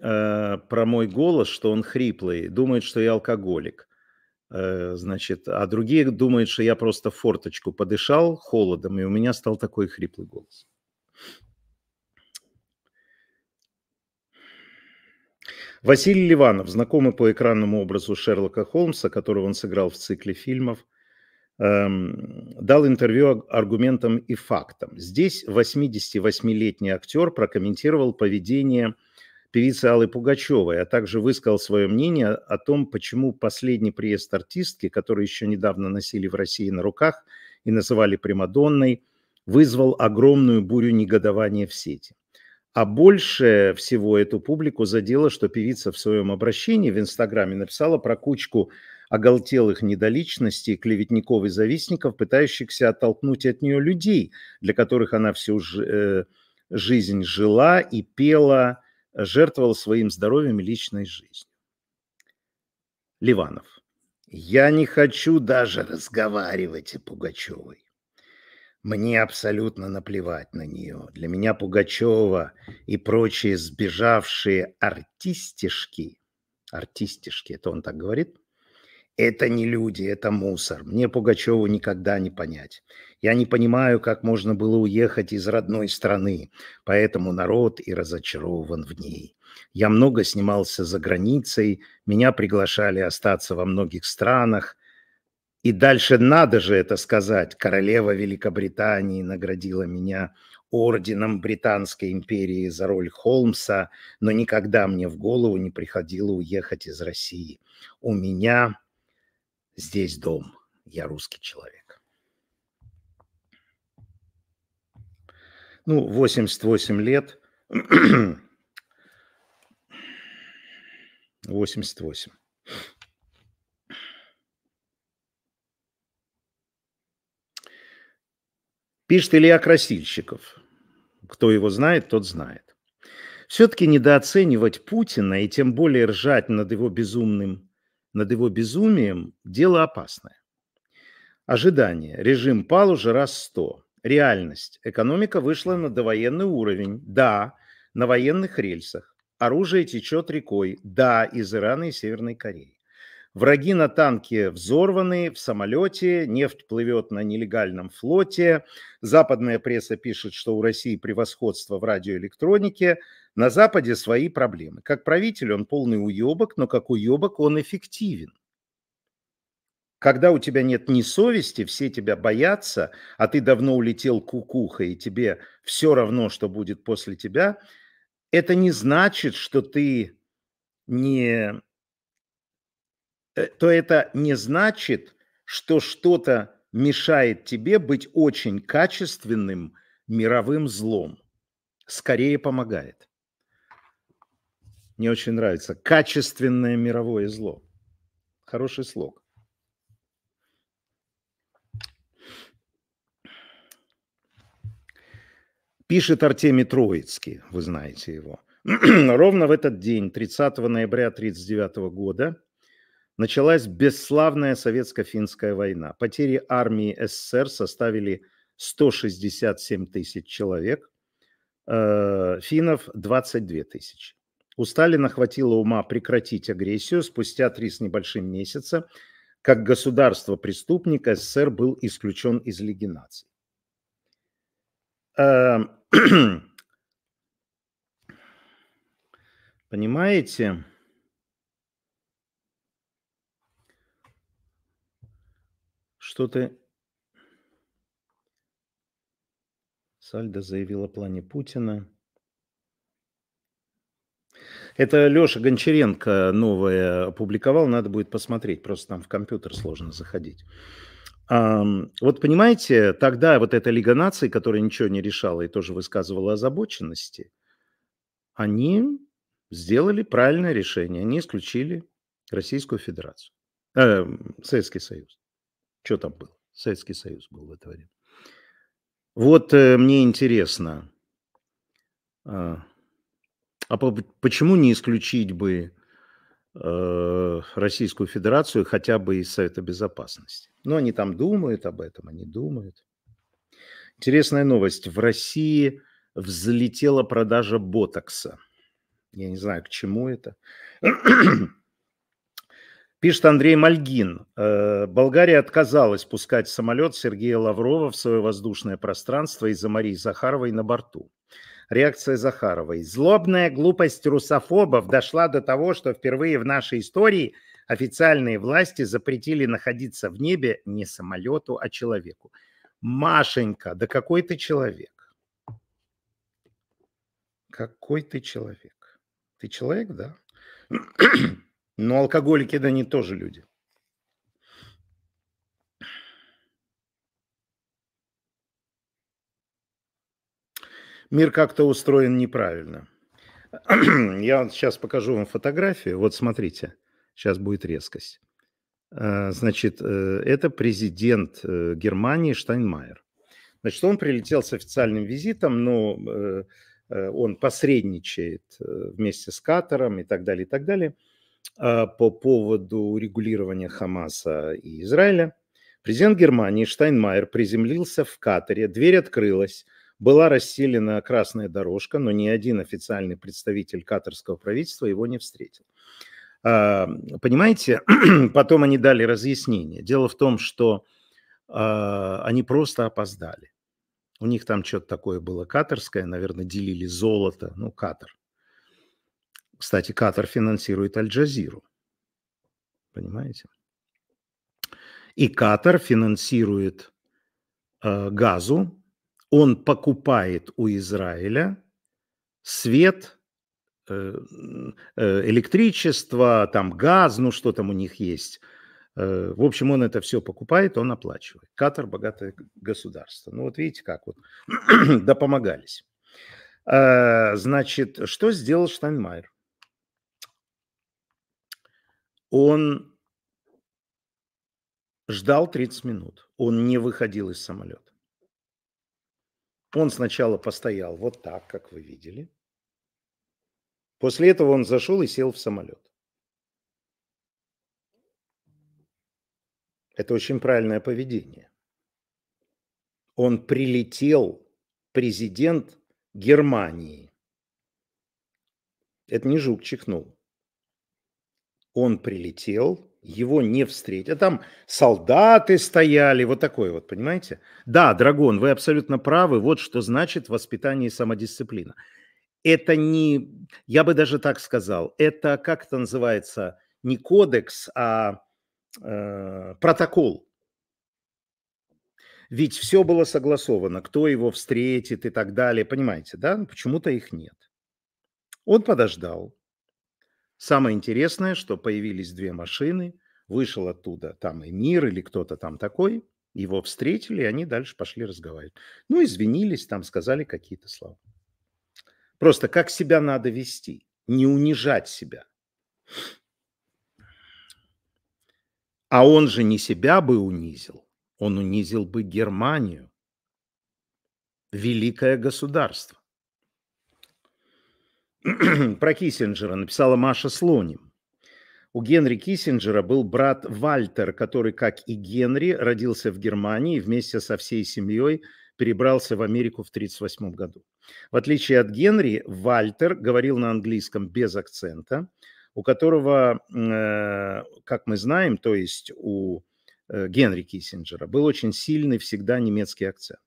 э, про мой голос, что он хриплый, думают, что я алкоголик. Э, значит, а другие думают, что я просто форточку подышал холодом, и у меня стал такой хриплый голос. Василий Ливанов, знакомый по экранному образу Шерлока Холмса, которого он сыграл в цикле фильмов, Эм, дал интервью аргументам и фактам. Здесь 88-летний актер прокомментировал поведение певицы Аллы Пугачевой, а также высказал свое мнение о том, почему последний приезд артистки, который еще недавно носили в России на руках и называли Примадонной, вызвал огромную бурю негодования в сети. А больше всего эту публику задело, что певица в своем обращении в Инстаграме написала про кучку оголтелых недоличностей, клеветников и завистников, пытающихся оттолкнуть от нее людей, для которых она всю э, жизнь жила и пела, жертвовала своим здоровьем и личной жизнью. Ливанов. Я не хочу даже разговаривать о Пугачевой. Мне абсолютно наплевать на нее. Для меня Пугачева и прочие сбежавшие артистишки, артистишки, это он так говорит, это не люди, это мусор. Мне Пугачеву никогда не понять. Я не понимаю, как можно было уехать из родной страны, поэтому народ и разочарован в ней. Я много снимался за границей, меня приглашали остаться во многих странах. И дальше надо же это сказать. Королева Великобритании наградила меня орденом Британской империи за роль Холмса, но никогда мне в голову не приходило уехать из России. У меня Здесь дом. Я русский человек. Ну, 88 лет. 88. Пишет Илья Красильщиков. Кто его знает, тот знает. Все-таки недооценивать Путина и тем более ржать над его безумным над его безумием – дело опасное. Ожидание. Режим пал уже раз сто. Реальность. Экономика вышла на довоенный уровень. Да, на военных рельсах. Оружие течет рекой. Да, из Ирана и Северной Кореи. Враги на танке взорваны, в самолете, нефть плывет на нелегальном флоте. Западная пресса пишет, что у России превосходство в радиоэлектронике – на Западе свои проблемы. Как правитель он полный уебок, но как уебок он эффективен. Когда у тебя нет ни совести, все тебя боятся, а ты давно улетел кукуха, и тебе все равно, что будет после тебя, это не значит, что ты не... Э, то это не значит, что что-то мешает тебе быть очень качественным мировым злом. Скорее помогает. Мне очень нравится. Качественное мировое зло. Хороший слог. Пишет Артемий Троицкий, вы знаете его. Ровно в этот день, 30 ноября 1939 года, началась бесславная советско-финская война. Потери армии СССР составили 167 тысяч человек, э, финнов 22 тысячи. У Сталина хватило ума прекратить агрессию спустя три с небольшим месяца. Как государство преступника СССР был исключен из Лиги наций. Эм, понимаете? Что-то Сальдо заявил о плане Путина – это Леша Гончаренко новое опубликовал, надо будет посмотреть, просто там в компьютер сложно заходить. Вот понимаете, тогда вот эта Лига наций, которая ничего не решала и тоже высказывала озабоченности, они сделали правильное решение. Они исключили Российскую Федерацию. Э, Советский Союз. Что там было? Советский Союз был в это время. Вот э, мне интересно, э, а почему не исключить бы э, Российскую Федерацию хотя бы из Совета Безопасности? Но ну, они там думают об этом, они думают. Интересная новость. В России взлетела продажа ботокса. Я не знаю, к чему это. Пишет Андрей Мальгин. Э, Болгария отказалась пускать самолет Сергея Лаврова в свое воздушное пространство из-за Марии Захаровой на борту реакция Захаровой. Злобная глупость русофобов дошла до того, что впервые в нашей истории официальные власти запретили находиться в небе не самолету, а человеку. Машенька, да какой ты человек? Какой ты человек? Ты человек, да? Но ну, алкоголики, да, не тоже люди. мир как-то устроен неправильно. Я сейчас покажу вам фотографию. Вот смотрите, сейчас будет резкость. А, значит, э, это президент э, Германии Штайнмайер. Значит, он прилетел с официальным визитом, но э, он посредничает вместе с Катаром и так далее, и так далее а, по поводу регулирования Хамаса и Израиля. Президент Германии Штайнмайер приземлился в Катаре, дверь открылась – была расселена красная дорожка, но ни один официальный представитель катарского правительства его не встретил. А, понимаете, потом они дали разъяснение. Дело в том, что а, они просто опоздали. У них там что-то такое было катарское, наверное, делили золото, ну, Катар. Кстати, Катар финансирует Аль-Джазиру, понимаете? И Катар финансирует э, газу он покупает у Израиля свет, э, э, электричество, там газ, ну что там у них есть. Э, в общем, он это все покупает, он оплачивает. Катар – богатое государство. Ну вот видите, как вот допомогались. Значит, что сделал Штайнмайер? Он ждал 30 минут. Он не выходил из самолета. Он сначала постоял вот так, как вы видели. После этого он зашел и сел в самолет. Это очень правильное поведение. Он прилетел, президент Германии. Это не жук чихнул. Он прилетел, его не встретить. А там солдаты стояли, вот такое вот, понимаете? Да, Драгон, вы абсолютно правы, вот что значит воспитание и самодисциплина. Это не, я бы даже так сказал, это как это называется, не кодекс, а э, протокол. Ведь все было согласовано, кто его встретит и так далее, понимаете, да? Почему-то их нет. Он подождал, Самое интересное, что появились две машины, вышел оттуда там и мир или кто-то там такой, его встретили, и они дальше пошли разговаривать. Ну, извинились, там сказали какие-то слова. Просто как себя надо вести, не унижать себя. А он же не себя бы унизил, он унизил бы Германию, великое государство. Про Киссинджера написала Маша Слоним. У Генри Киссинджера был брат Вальтер, который, как и Генри, родился в Германии и вместе со всей семьей перебрался в Америку в 1938 году. В отличие от Генри, Вальтер говорил на английском без акцента, у которого, э, как мы знаем, то есть у э, Генри Киссинджера, был очень сильный всегда немецкий акцент.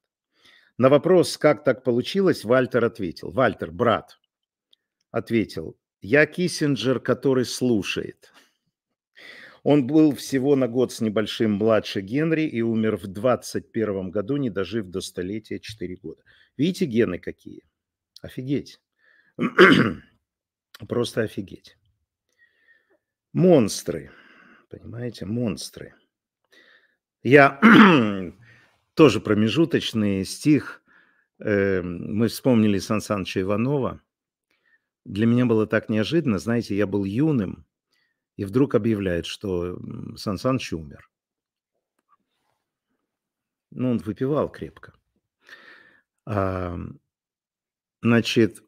На вопрос, как так получилось, Вальтер ответил. Вальтер, брат, ответил, я Киссинджер, который слушает. Он был всего на год с небольшим младше Генри и умер в 21 году, не дожив до столетия 4 года. Видите, гены какие? Офигеть. Просто офигеть. Монстры. Понимаете, монстры. Я тоже промежуточный стих. Эм, мы вспомнили Сан Саныча Иванова – для меня было так неожиданно, знаете, я был юным, и вдруг объявляет, что Сан Саныч умер. Ну, он выпивал крепко. А, значит,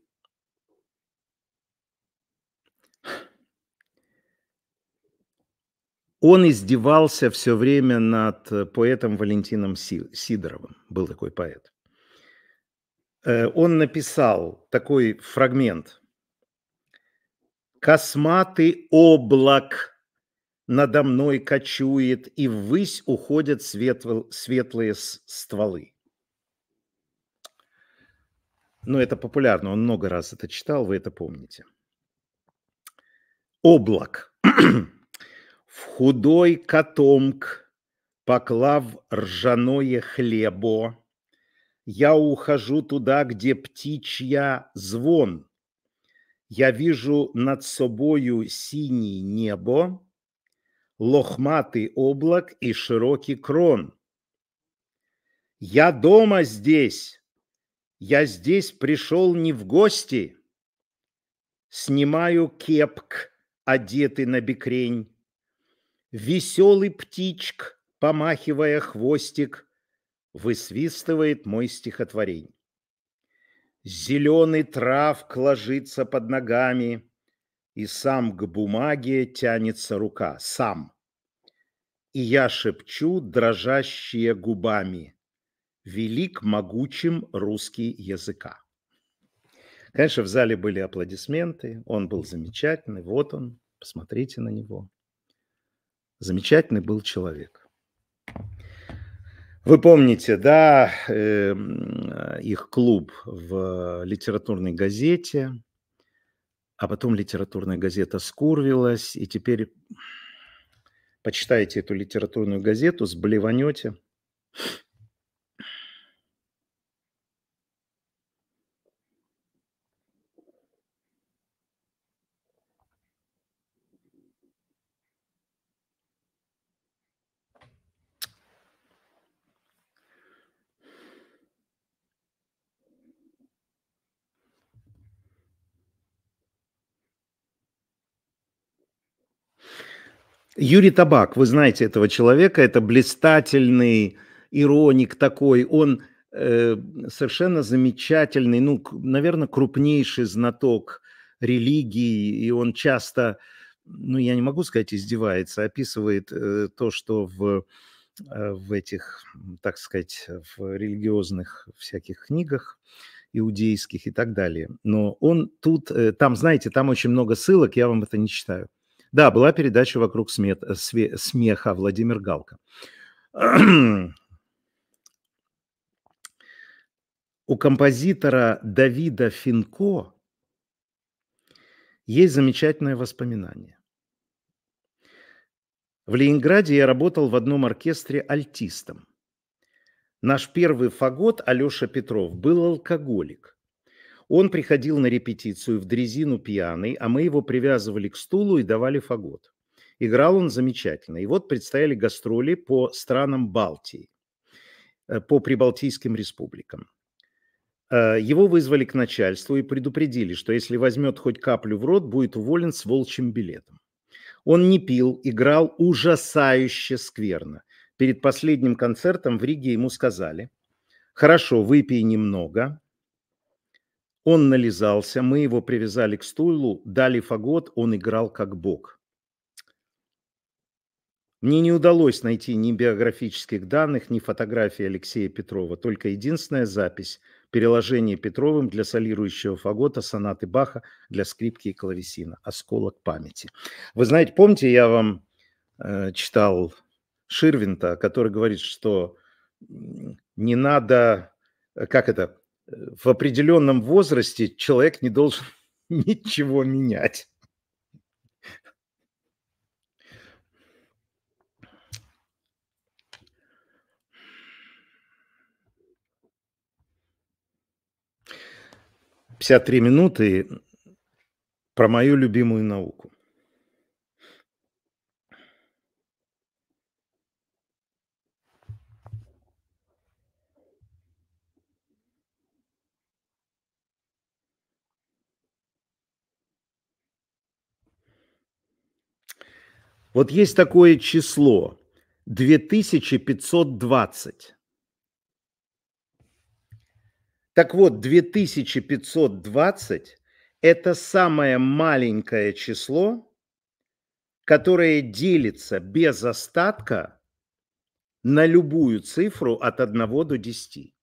он издевался все время над э, поэтом Валентином Сидоровым. Был такой поэт. Э, он написал такой фрагмент – Косматый облак надо мной кочует, и ввысь уходят светл... светлые стволы. Ну, это популярно, он много раз это читал, вы это помните. Облак. В худой котомк, поклав ржаное хлебо, я ухожу туда, где птичья звон, я вижу над собою синий небо, лохматый облак и широкий крон. Я дома здесь. Я здесь пришел не в гости. Снимаю кепк, одетый на бикрень. Веселый птичк, помахивая хвостик, высвистывает мой стихотворень. Зеленый травк ложится под ногами, и сам к бумаге тянется рука, сам. И я шепчу дрожащие губами, велик могучим русский языка. Конечно, в зале были аплодисменты, он был замечательный, вот он, посмотрите на него. Замечательный был человек. Вы помните, да, эм, их клуб в литературной газете, а потом литературная газета скурвилась, и теперь почитайте эту литературную газету, сблеванете – Юрий Табак, вы знаете этого человека, это блистательный ироник такой, он э, совершенно замечательный, ну, наверное, крупнейший знаток религии, и он часто, ну, я не могу сказать, издевается, описывает э, то, что в, э, в этих, так сказать, в религиозных всяких книгах иудейских и так далее. Но он тут, э, там, знаете, там очень много ссылок, я вам это не читаю. Да, была передача «Вокруг смет... Э, све... смеха» Владимир Галка. У композитора Давида Финко есть замечательное воспоминание. В Ленинграде я работал в одном оркестре альтистом. Наш первый фагот Алеша Петров был алкоголик. Он приходил на репетицию в дрезину пьяный, а мы его привязывали к стулу и давали фагот. Играл он замечательно. И вот предстояли гастроли по странам Балтии, э, по прибалтийским республикам. Э, его вызвали к начальству и предупредили, что если возьмет хоть каплю в рот, будет уволен с волчьим билетом. Он не пил, играл ужасающе скверно. Перед последним концертом в Риге ему сказали, хорошо, выпей немного, он нализался, мы его привязали к стулу, дали фагот, он играл как бог. Мне не удалось найти ни биографических данных, ни фотографии Алексея Петрова, только единственная запись – переложение Петровым для солирующего фагота сонаты Баха для скрипки и клавесина «Осколок памяти». Вы знаете, помните, я вам э, читал Ширвинта, который говорит, что не надо, э, как это, Э, в определенном возрасте человек не должен ничего менять. Пятьдесят три минуты про мою любимую науку. Вот есть такое число 2520. Так вот, 2520 – это самое маленькое число, которое делится без остатка на любую цифру от 1 до 10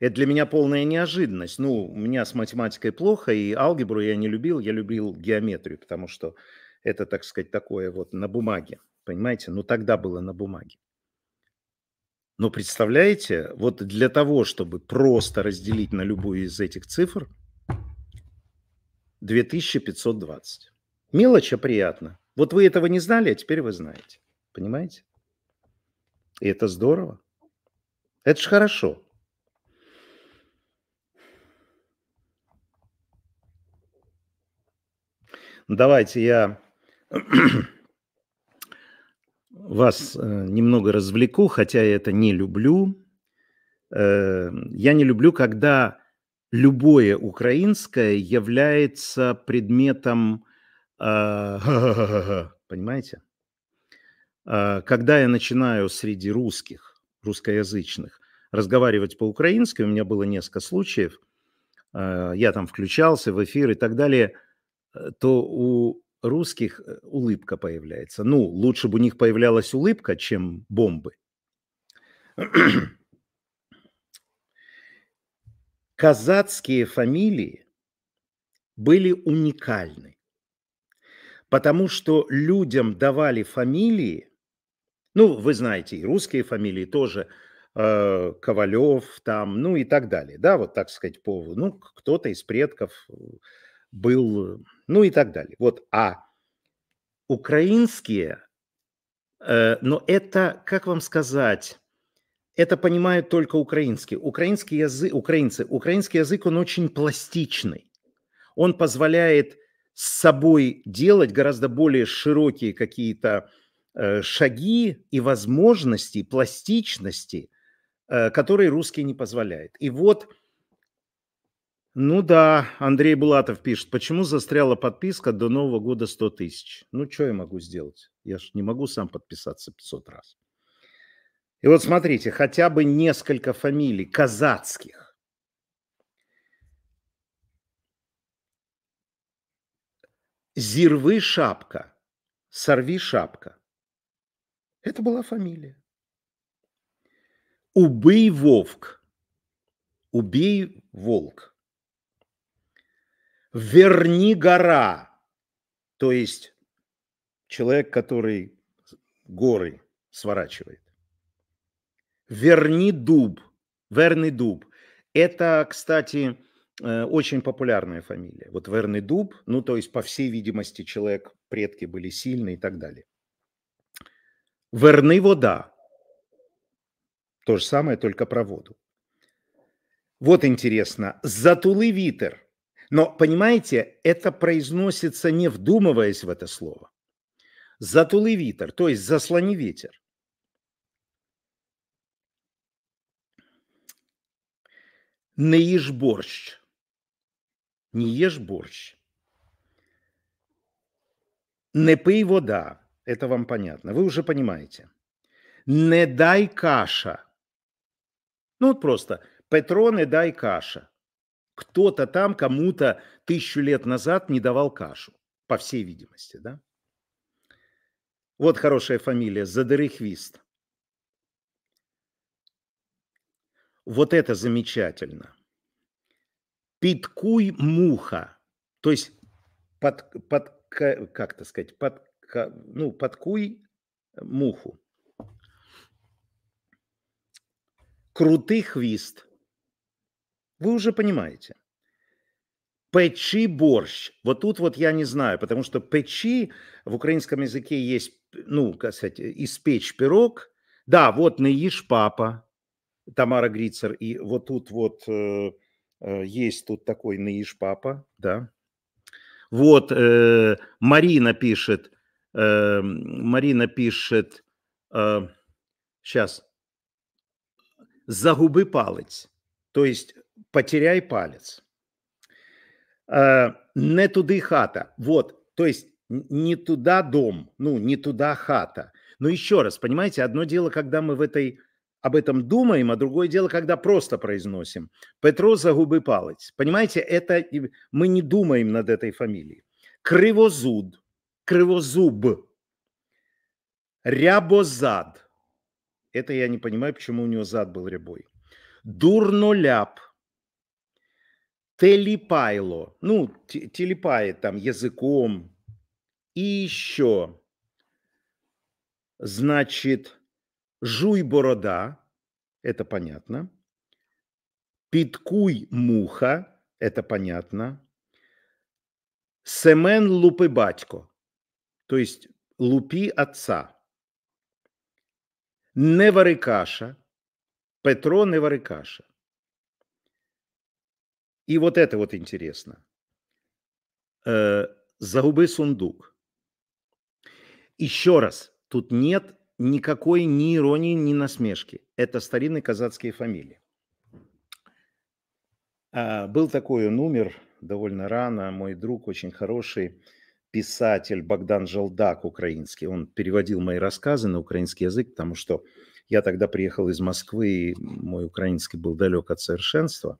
это для меня полная неожиданность. Ну, у меня с математикой плохо, и алгебру я не любил, я любил геометрию, потому что это, так сказать, такое вот на бумаге, понимаете? Ну, тогда было на бумаге. Но представляете, вот для того, чтобы просто разделить на любую из этих цифр, 2520. Мелочь, а приятно. Вот вы этого не знали, а теперь вы знаете. Понимаете? И это здорово. Это же хорошо. Давайте я вас э, немного развлеку, хотя я это не люблю. Э, я не люблю, когда любое украинское является предметом... Э, понимаете? Когда я начинаю среди русских, русскоязычных, разговаривать по-украински, у меня было несколько случаев, я там включался в эфир и так далее – Э, то у русских э, улыбка появляется. Ну, лучше бы у них появлялась улыбка, чем бомбы. Казацкие фамилии были уникальны, потому что людям давали фамилии, ну, вы знаете, и русские фамилии тоже, э, Ковалев там, ну и так далее, да, вот так сказать, по, ну, кто-то из предков э, был ну и так далее. Вот, а украинские, э, но это, как вам сказать, это понимают только украинские. Украинский язык, украинцы, украинский язык, он очень пластичный. Он позволяет с собой делать гораздо более широкие какие-то э, шаги и возможности, пластичности, э, которые русский не позволяет. И вот ну да, Андрей Булатов пишет, почему застряла подписка до Нового года 100 тысяч? Ну, что я могу сделать? Я же не могу сам подписаться 500 раз. И вот смотрите, хотя бы несколько фамилий казацких. Зирвы шапка, сорви шапка. Это была фамилия. Убей вовк. Убей волк верни гора, то есть человек, который горы сворачивает. Верни дуб, верный дуб. Это, кстати, э, очень популярная фамилия. Вот верный дуб, ну то есть, по всей видимости, человек, предки были сильные и так далее. Верны вода. То же самое, только про воду. Вот интересно. Затулы витер – но, понимаете, это произносится не вдумываясь в это слово. Затулы витер, то есть заслони ветер. Не ешь борщ. Не ешь борщ. Не пей вода. Это вам понятно. Вы уже понимаете. Не дай каша. Ну вот просто Петро, не дай каша кто-то там кому-то тысячу лет назад не давал кашу, по всей видимости, да? Вот хорошая фамилия, Задерехвист. Вот это замечательно. Питкуй муха, то есть под, под как то сказать, под, ну, подкуй муху. Крутый хвист – вы уже понимаете. Печи борщ. Вот тут вот я не знаю, потому что печи в украинском языке есть, ну, кстати, испечь пирог. Да, вот наешь папа, Тамара Грицер. И вот тут вот э, э есть тут такой наешь папа, да. Вот э, Марина пишет, э, Марина пишет, э, сейчас, загуби палец. То есть потеряй палец. Э, не туды хата. Вот, то есть не туда дом, ну, не туда хата. Но еще раз, понимаете, одно дело, когда мы в этой, об этом думаем, а другое дело, когда просто произносим. Петро губы палец. Понимаете, это мы не думаем над этой фамилией. Кривозуд, кривозуб, рябозад. Это я не понимаю, почему у него зад был рябой. Дурноляп, Телепайло, ну, телепает там языком. И еще, значит, жуй борода, это понятно. Питкуй муха, это понятно. Семен лупи батько, то есть лупи отца. Не варикаша, Петро не варикаша. И вот это вот интересно. Э, Зарубы сундук. Еще раз, тут нет никакой ни иронии, ни насмешки. Это старинные казацкие фамилии. А, был такой, он умер довольно рано, мой друг очень хороший, писатель Богдан Желдак украинский. Он переводил мои рассказы на украинский язык, потому что я тогда приехал из Москвы, и мой украинский был далек от совершенства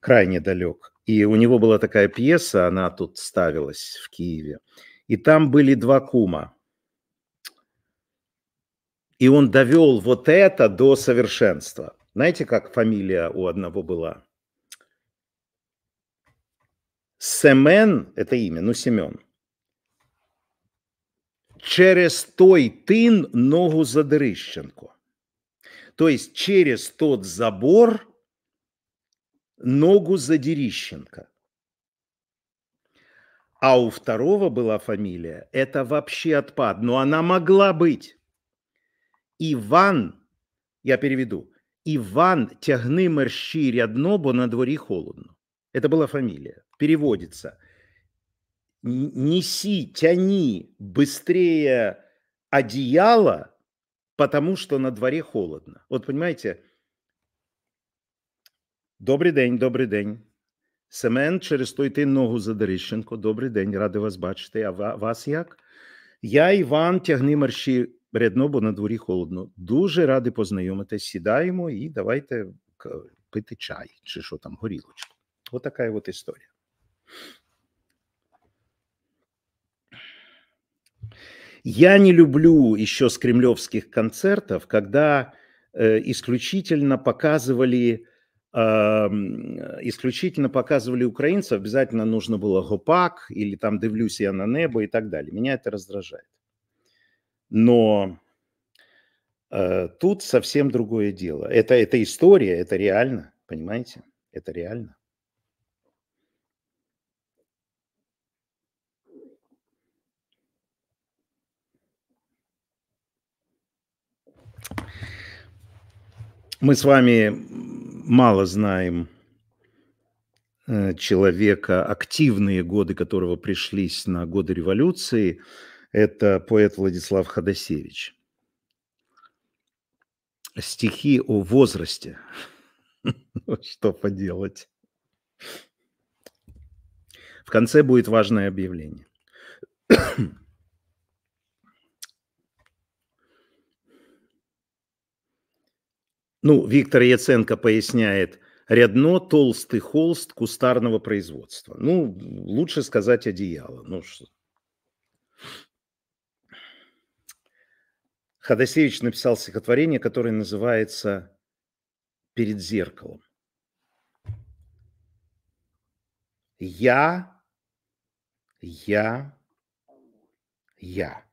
крайне далек. И у него была такая пьеса, она тут ставилась в Киеве. И там были два кума. И он довел вот это до совершенства. Знаете, как фамилия у одного была? Семен – это имя, ну, Семен. Через той тин ногу за То есть через тот забор – ногу за Дерищенко. А у второго была фамилия, это вообще отпад, но она могла быть. Иван, я переведу, Иван тягни мерщі рядно, бо на дворе холодно. Это была фамилия. Переводится. Неси, тяни быстрее одеяло, потому что на дворе холодно. Вот понимаете, Добрий день, добрий день. Семен через той ти ногу Задарищенко. Добрий день, радий вас бачити. А вас як? Я, Іван, тягни марші рядно, бо на дворі холодно. Дуже радий познайомитись. Сідаємо і давайте пити чай чи що там, горілочку. Отака от історія. Я не люблю еще с кремлевских концертов, когда э, е, исключительно показывали Эм, исключительно показывали украинцев, обязательно нужно было гопак или там дивлюсь я на небо и так далее. Меня это раздражает. Но э, тут совсем другое дело. Это, это история, это реально, понимаете? Это реально. Мы с вами мало знаем э, человека, активные годы которого пришлись на годы революции, это поэт Владислав Ходосевич. Стихи о возрасте. Что поделать. В конце будет важное объявление. Ну, Виктор Яценко поясняет, рядно, толстый холст кустарного производства. Ну, лучше сказать одеяло. Ну, что... Ходосевич написал стихотворение, которое называется «Перед зеркалом». Я, я, я.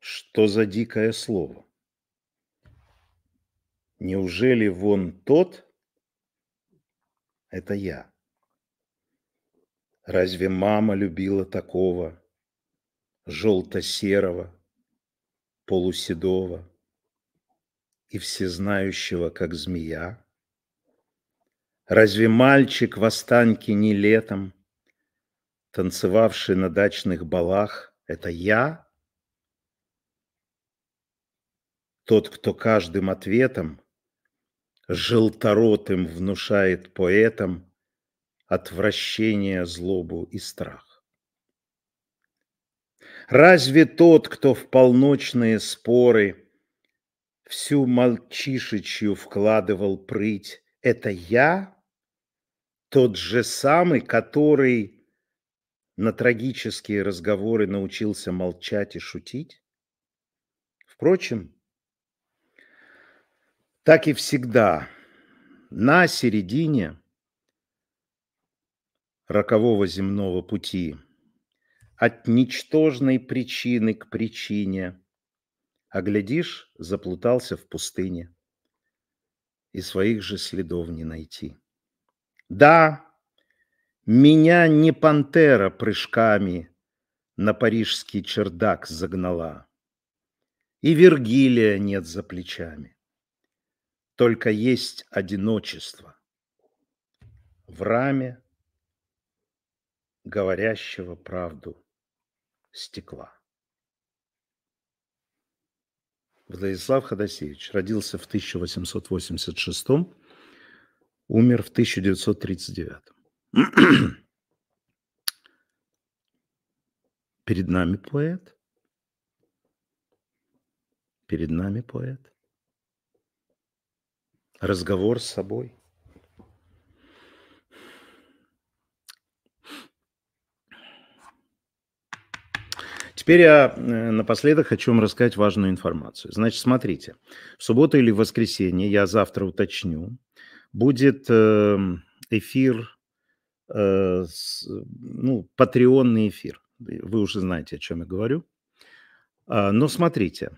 Что за дикое слово? Неужели вон тот – это я? Разве мама любила такого, желто-серого, полуседого и всезнающего, как змея? Разве мальчик в останьке не летом, танцевавший на дачных балах, это я? Тот, кто каждым ответом желторотым внушает поэтам отвращение, злобу и страх. Разве тот, кто в полночные споры всю мальчишечью вкладывал прыть, это я, тот же самый, который на трагические разговоры научился молчать и шутить? Впрочем, так и всегда на середине рокового земного пути от ничтожной причины к причине, а глядишь, заплутался в пустыне и своих же следов не найти. Да, меня не пантера прыжками на парижский чердак загнала, и Вергилия нет за плечами только есть одиночество в раме говорящего правду стекла. Владислав Ходосевич родился в 1886, умер в 1939. Перед нами поэт. Перед нами поэт разговор с собой. Теперь я э, напоследок хочу вам рассказать важную информацию. Значит, смотрите, в субботу или в воскресенье, я завтра уточню, будет эм, эфир, э, ну, патреонный эфир. Вы уже знаете, о чем я говорю. А, но смотрите,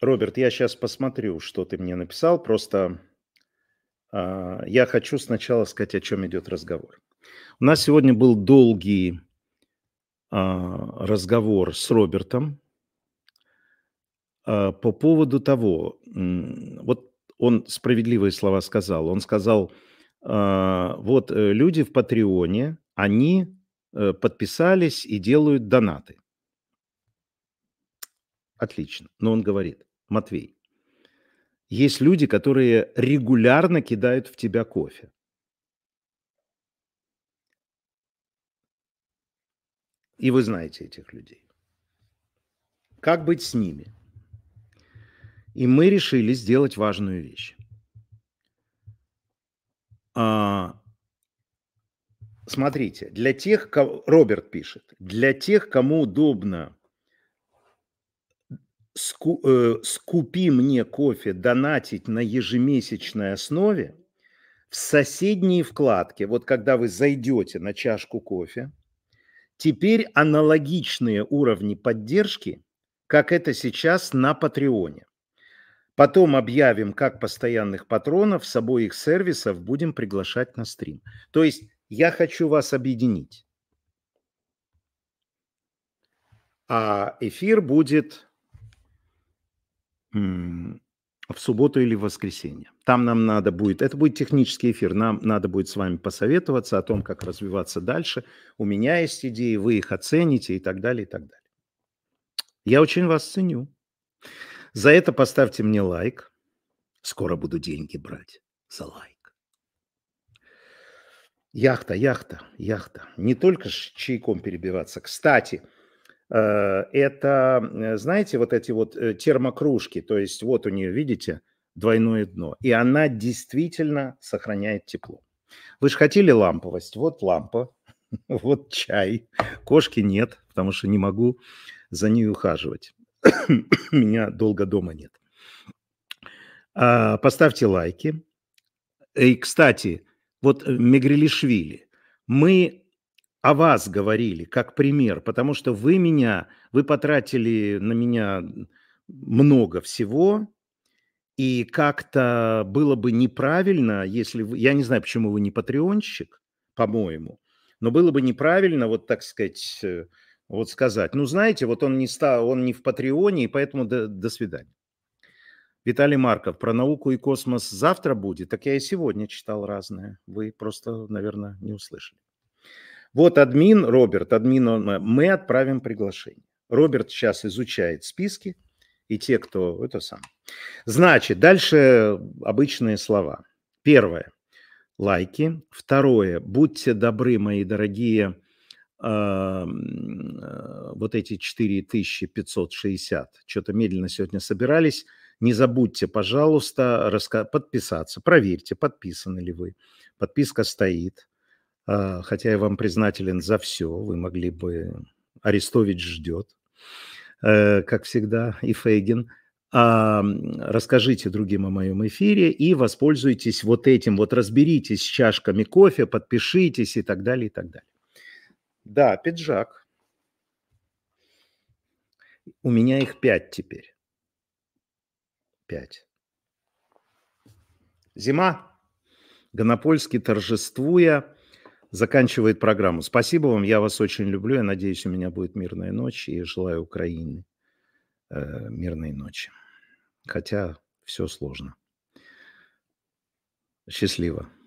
Роберт, я сейчас посмотрю, что ты мне написал. Просто э, я хочу сначала сказать, о чем идет разговор. У нас сегодня был долгий э, разговор с Робертом э, по поводу того, э, вот он справедливые слова сказал. Он сказал, э, вот э, люди в Патреоне, они э, подписались и делают донаты. Отлично. Но он говорит, Матвей, есть люди, которые регулярно кидают в тебя кофе. И вы знаете этих людей. Как быть с ними? И мы решили сделать важную вещь. А, смотрите, для тех, кого... Роберт пишет, для тех, кому удобно ску, э, «Скупи мне кофе» донатить на ежемесячной основе, в соседней вкладке, вот когда вы зайдете на чашку кофе, теперь аналогичные уровни поддержки, как это сейчас на Патреоне. Потом объявим, как постоянных патронов с обоих сервисов будем приглашать на стрим. То есть я хочу вас объединить. А эфир будет в субботу или в воскресенье. Там нам надо будет, это будет технический эфир, нам надо будет с вами посоветоваться о том, как развиваться дальше. У меня есть идеи, вы их оцените и так далее, и так далее. Я очень вас ценю. За это поставьте мне лайк. Скоро буду деньги брать за лайк. Яхта, яхта, яхта. Не только с чайком перебиваться. Кстати, Э, это, э, знаете, вот эти вот э, термокружки, то есть вот у нее, видите, двойное дно, и она действительно сохраняет тепло. Вы же хотели ламповость, вот лампа, вот чай, кошки нет, потому что не могу за ней ухаживать, меня долго дома нет. А, поставьте лайки. И, кстати, вот Мегрелишвили, мы о вас говорили как пример, потому что вы меня, вы потратили на меня много всего, и как-то было бы неправильно, если вы, я не знаю, почему вы не патреонщик, по-моему, но было бы неправильно, вот так сказать, э, вот сказать, ну знаете, вот он не стал, он не в патреоне, и поэтому до, до свидания. Виталий Марков, про науку и космос завтра будет, так я и сегодня читал разное, вы просто, наверное, не услышали. Вот админ, Роберт, админ, мы отправим приглашение. Роберт сейчас изучает списки и те, кто это сам. Значит, дальше обычные слова. Первое – лайки. Второе – будьте добры, мои дорогие, эм, э, вот эти 4560, что-то медленно сегодня собирались, не забудьте, пожалуйста, подписаться, проверьте, подписаны ли вы. Подписка стоит. А, хотя я вам признателен за все, вы могли бы... Арестович ждет, э, как всегда, и Фейгин. А, расскажите другим о моем эфире и воспользуйтесь вот этим, вот разберитесь с чашками кофе, подпишитесь и так далее, и так далее. Да, пиджак. У меня их пять теперь. Пять. Зима. Гонопольский, торжествуя, заканчивает программу. Спасибо вам, я вас очень люблю. Я надеюсь, у меня будет мирная ночь и желаю Украине э, мирной ночи. Хотя все сложно. Счастливо.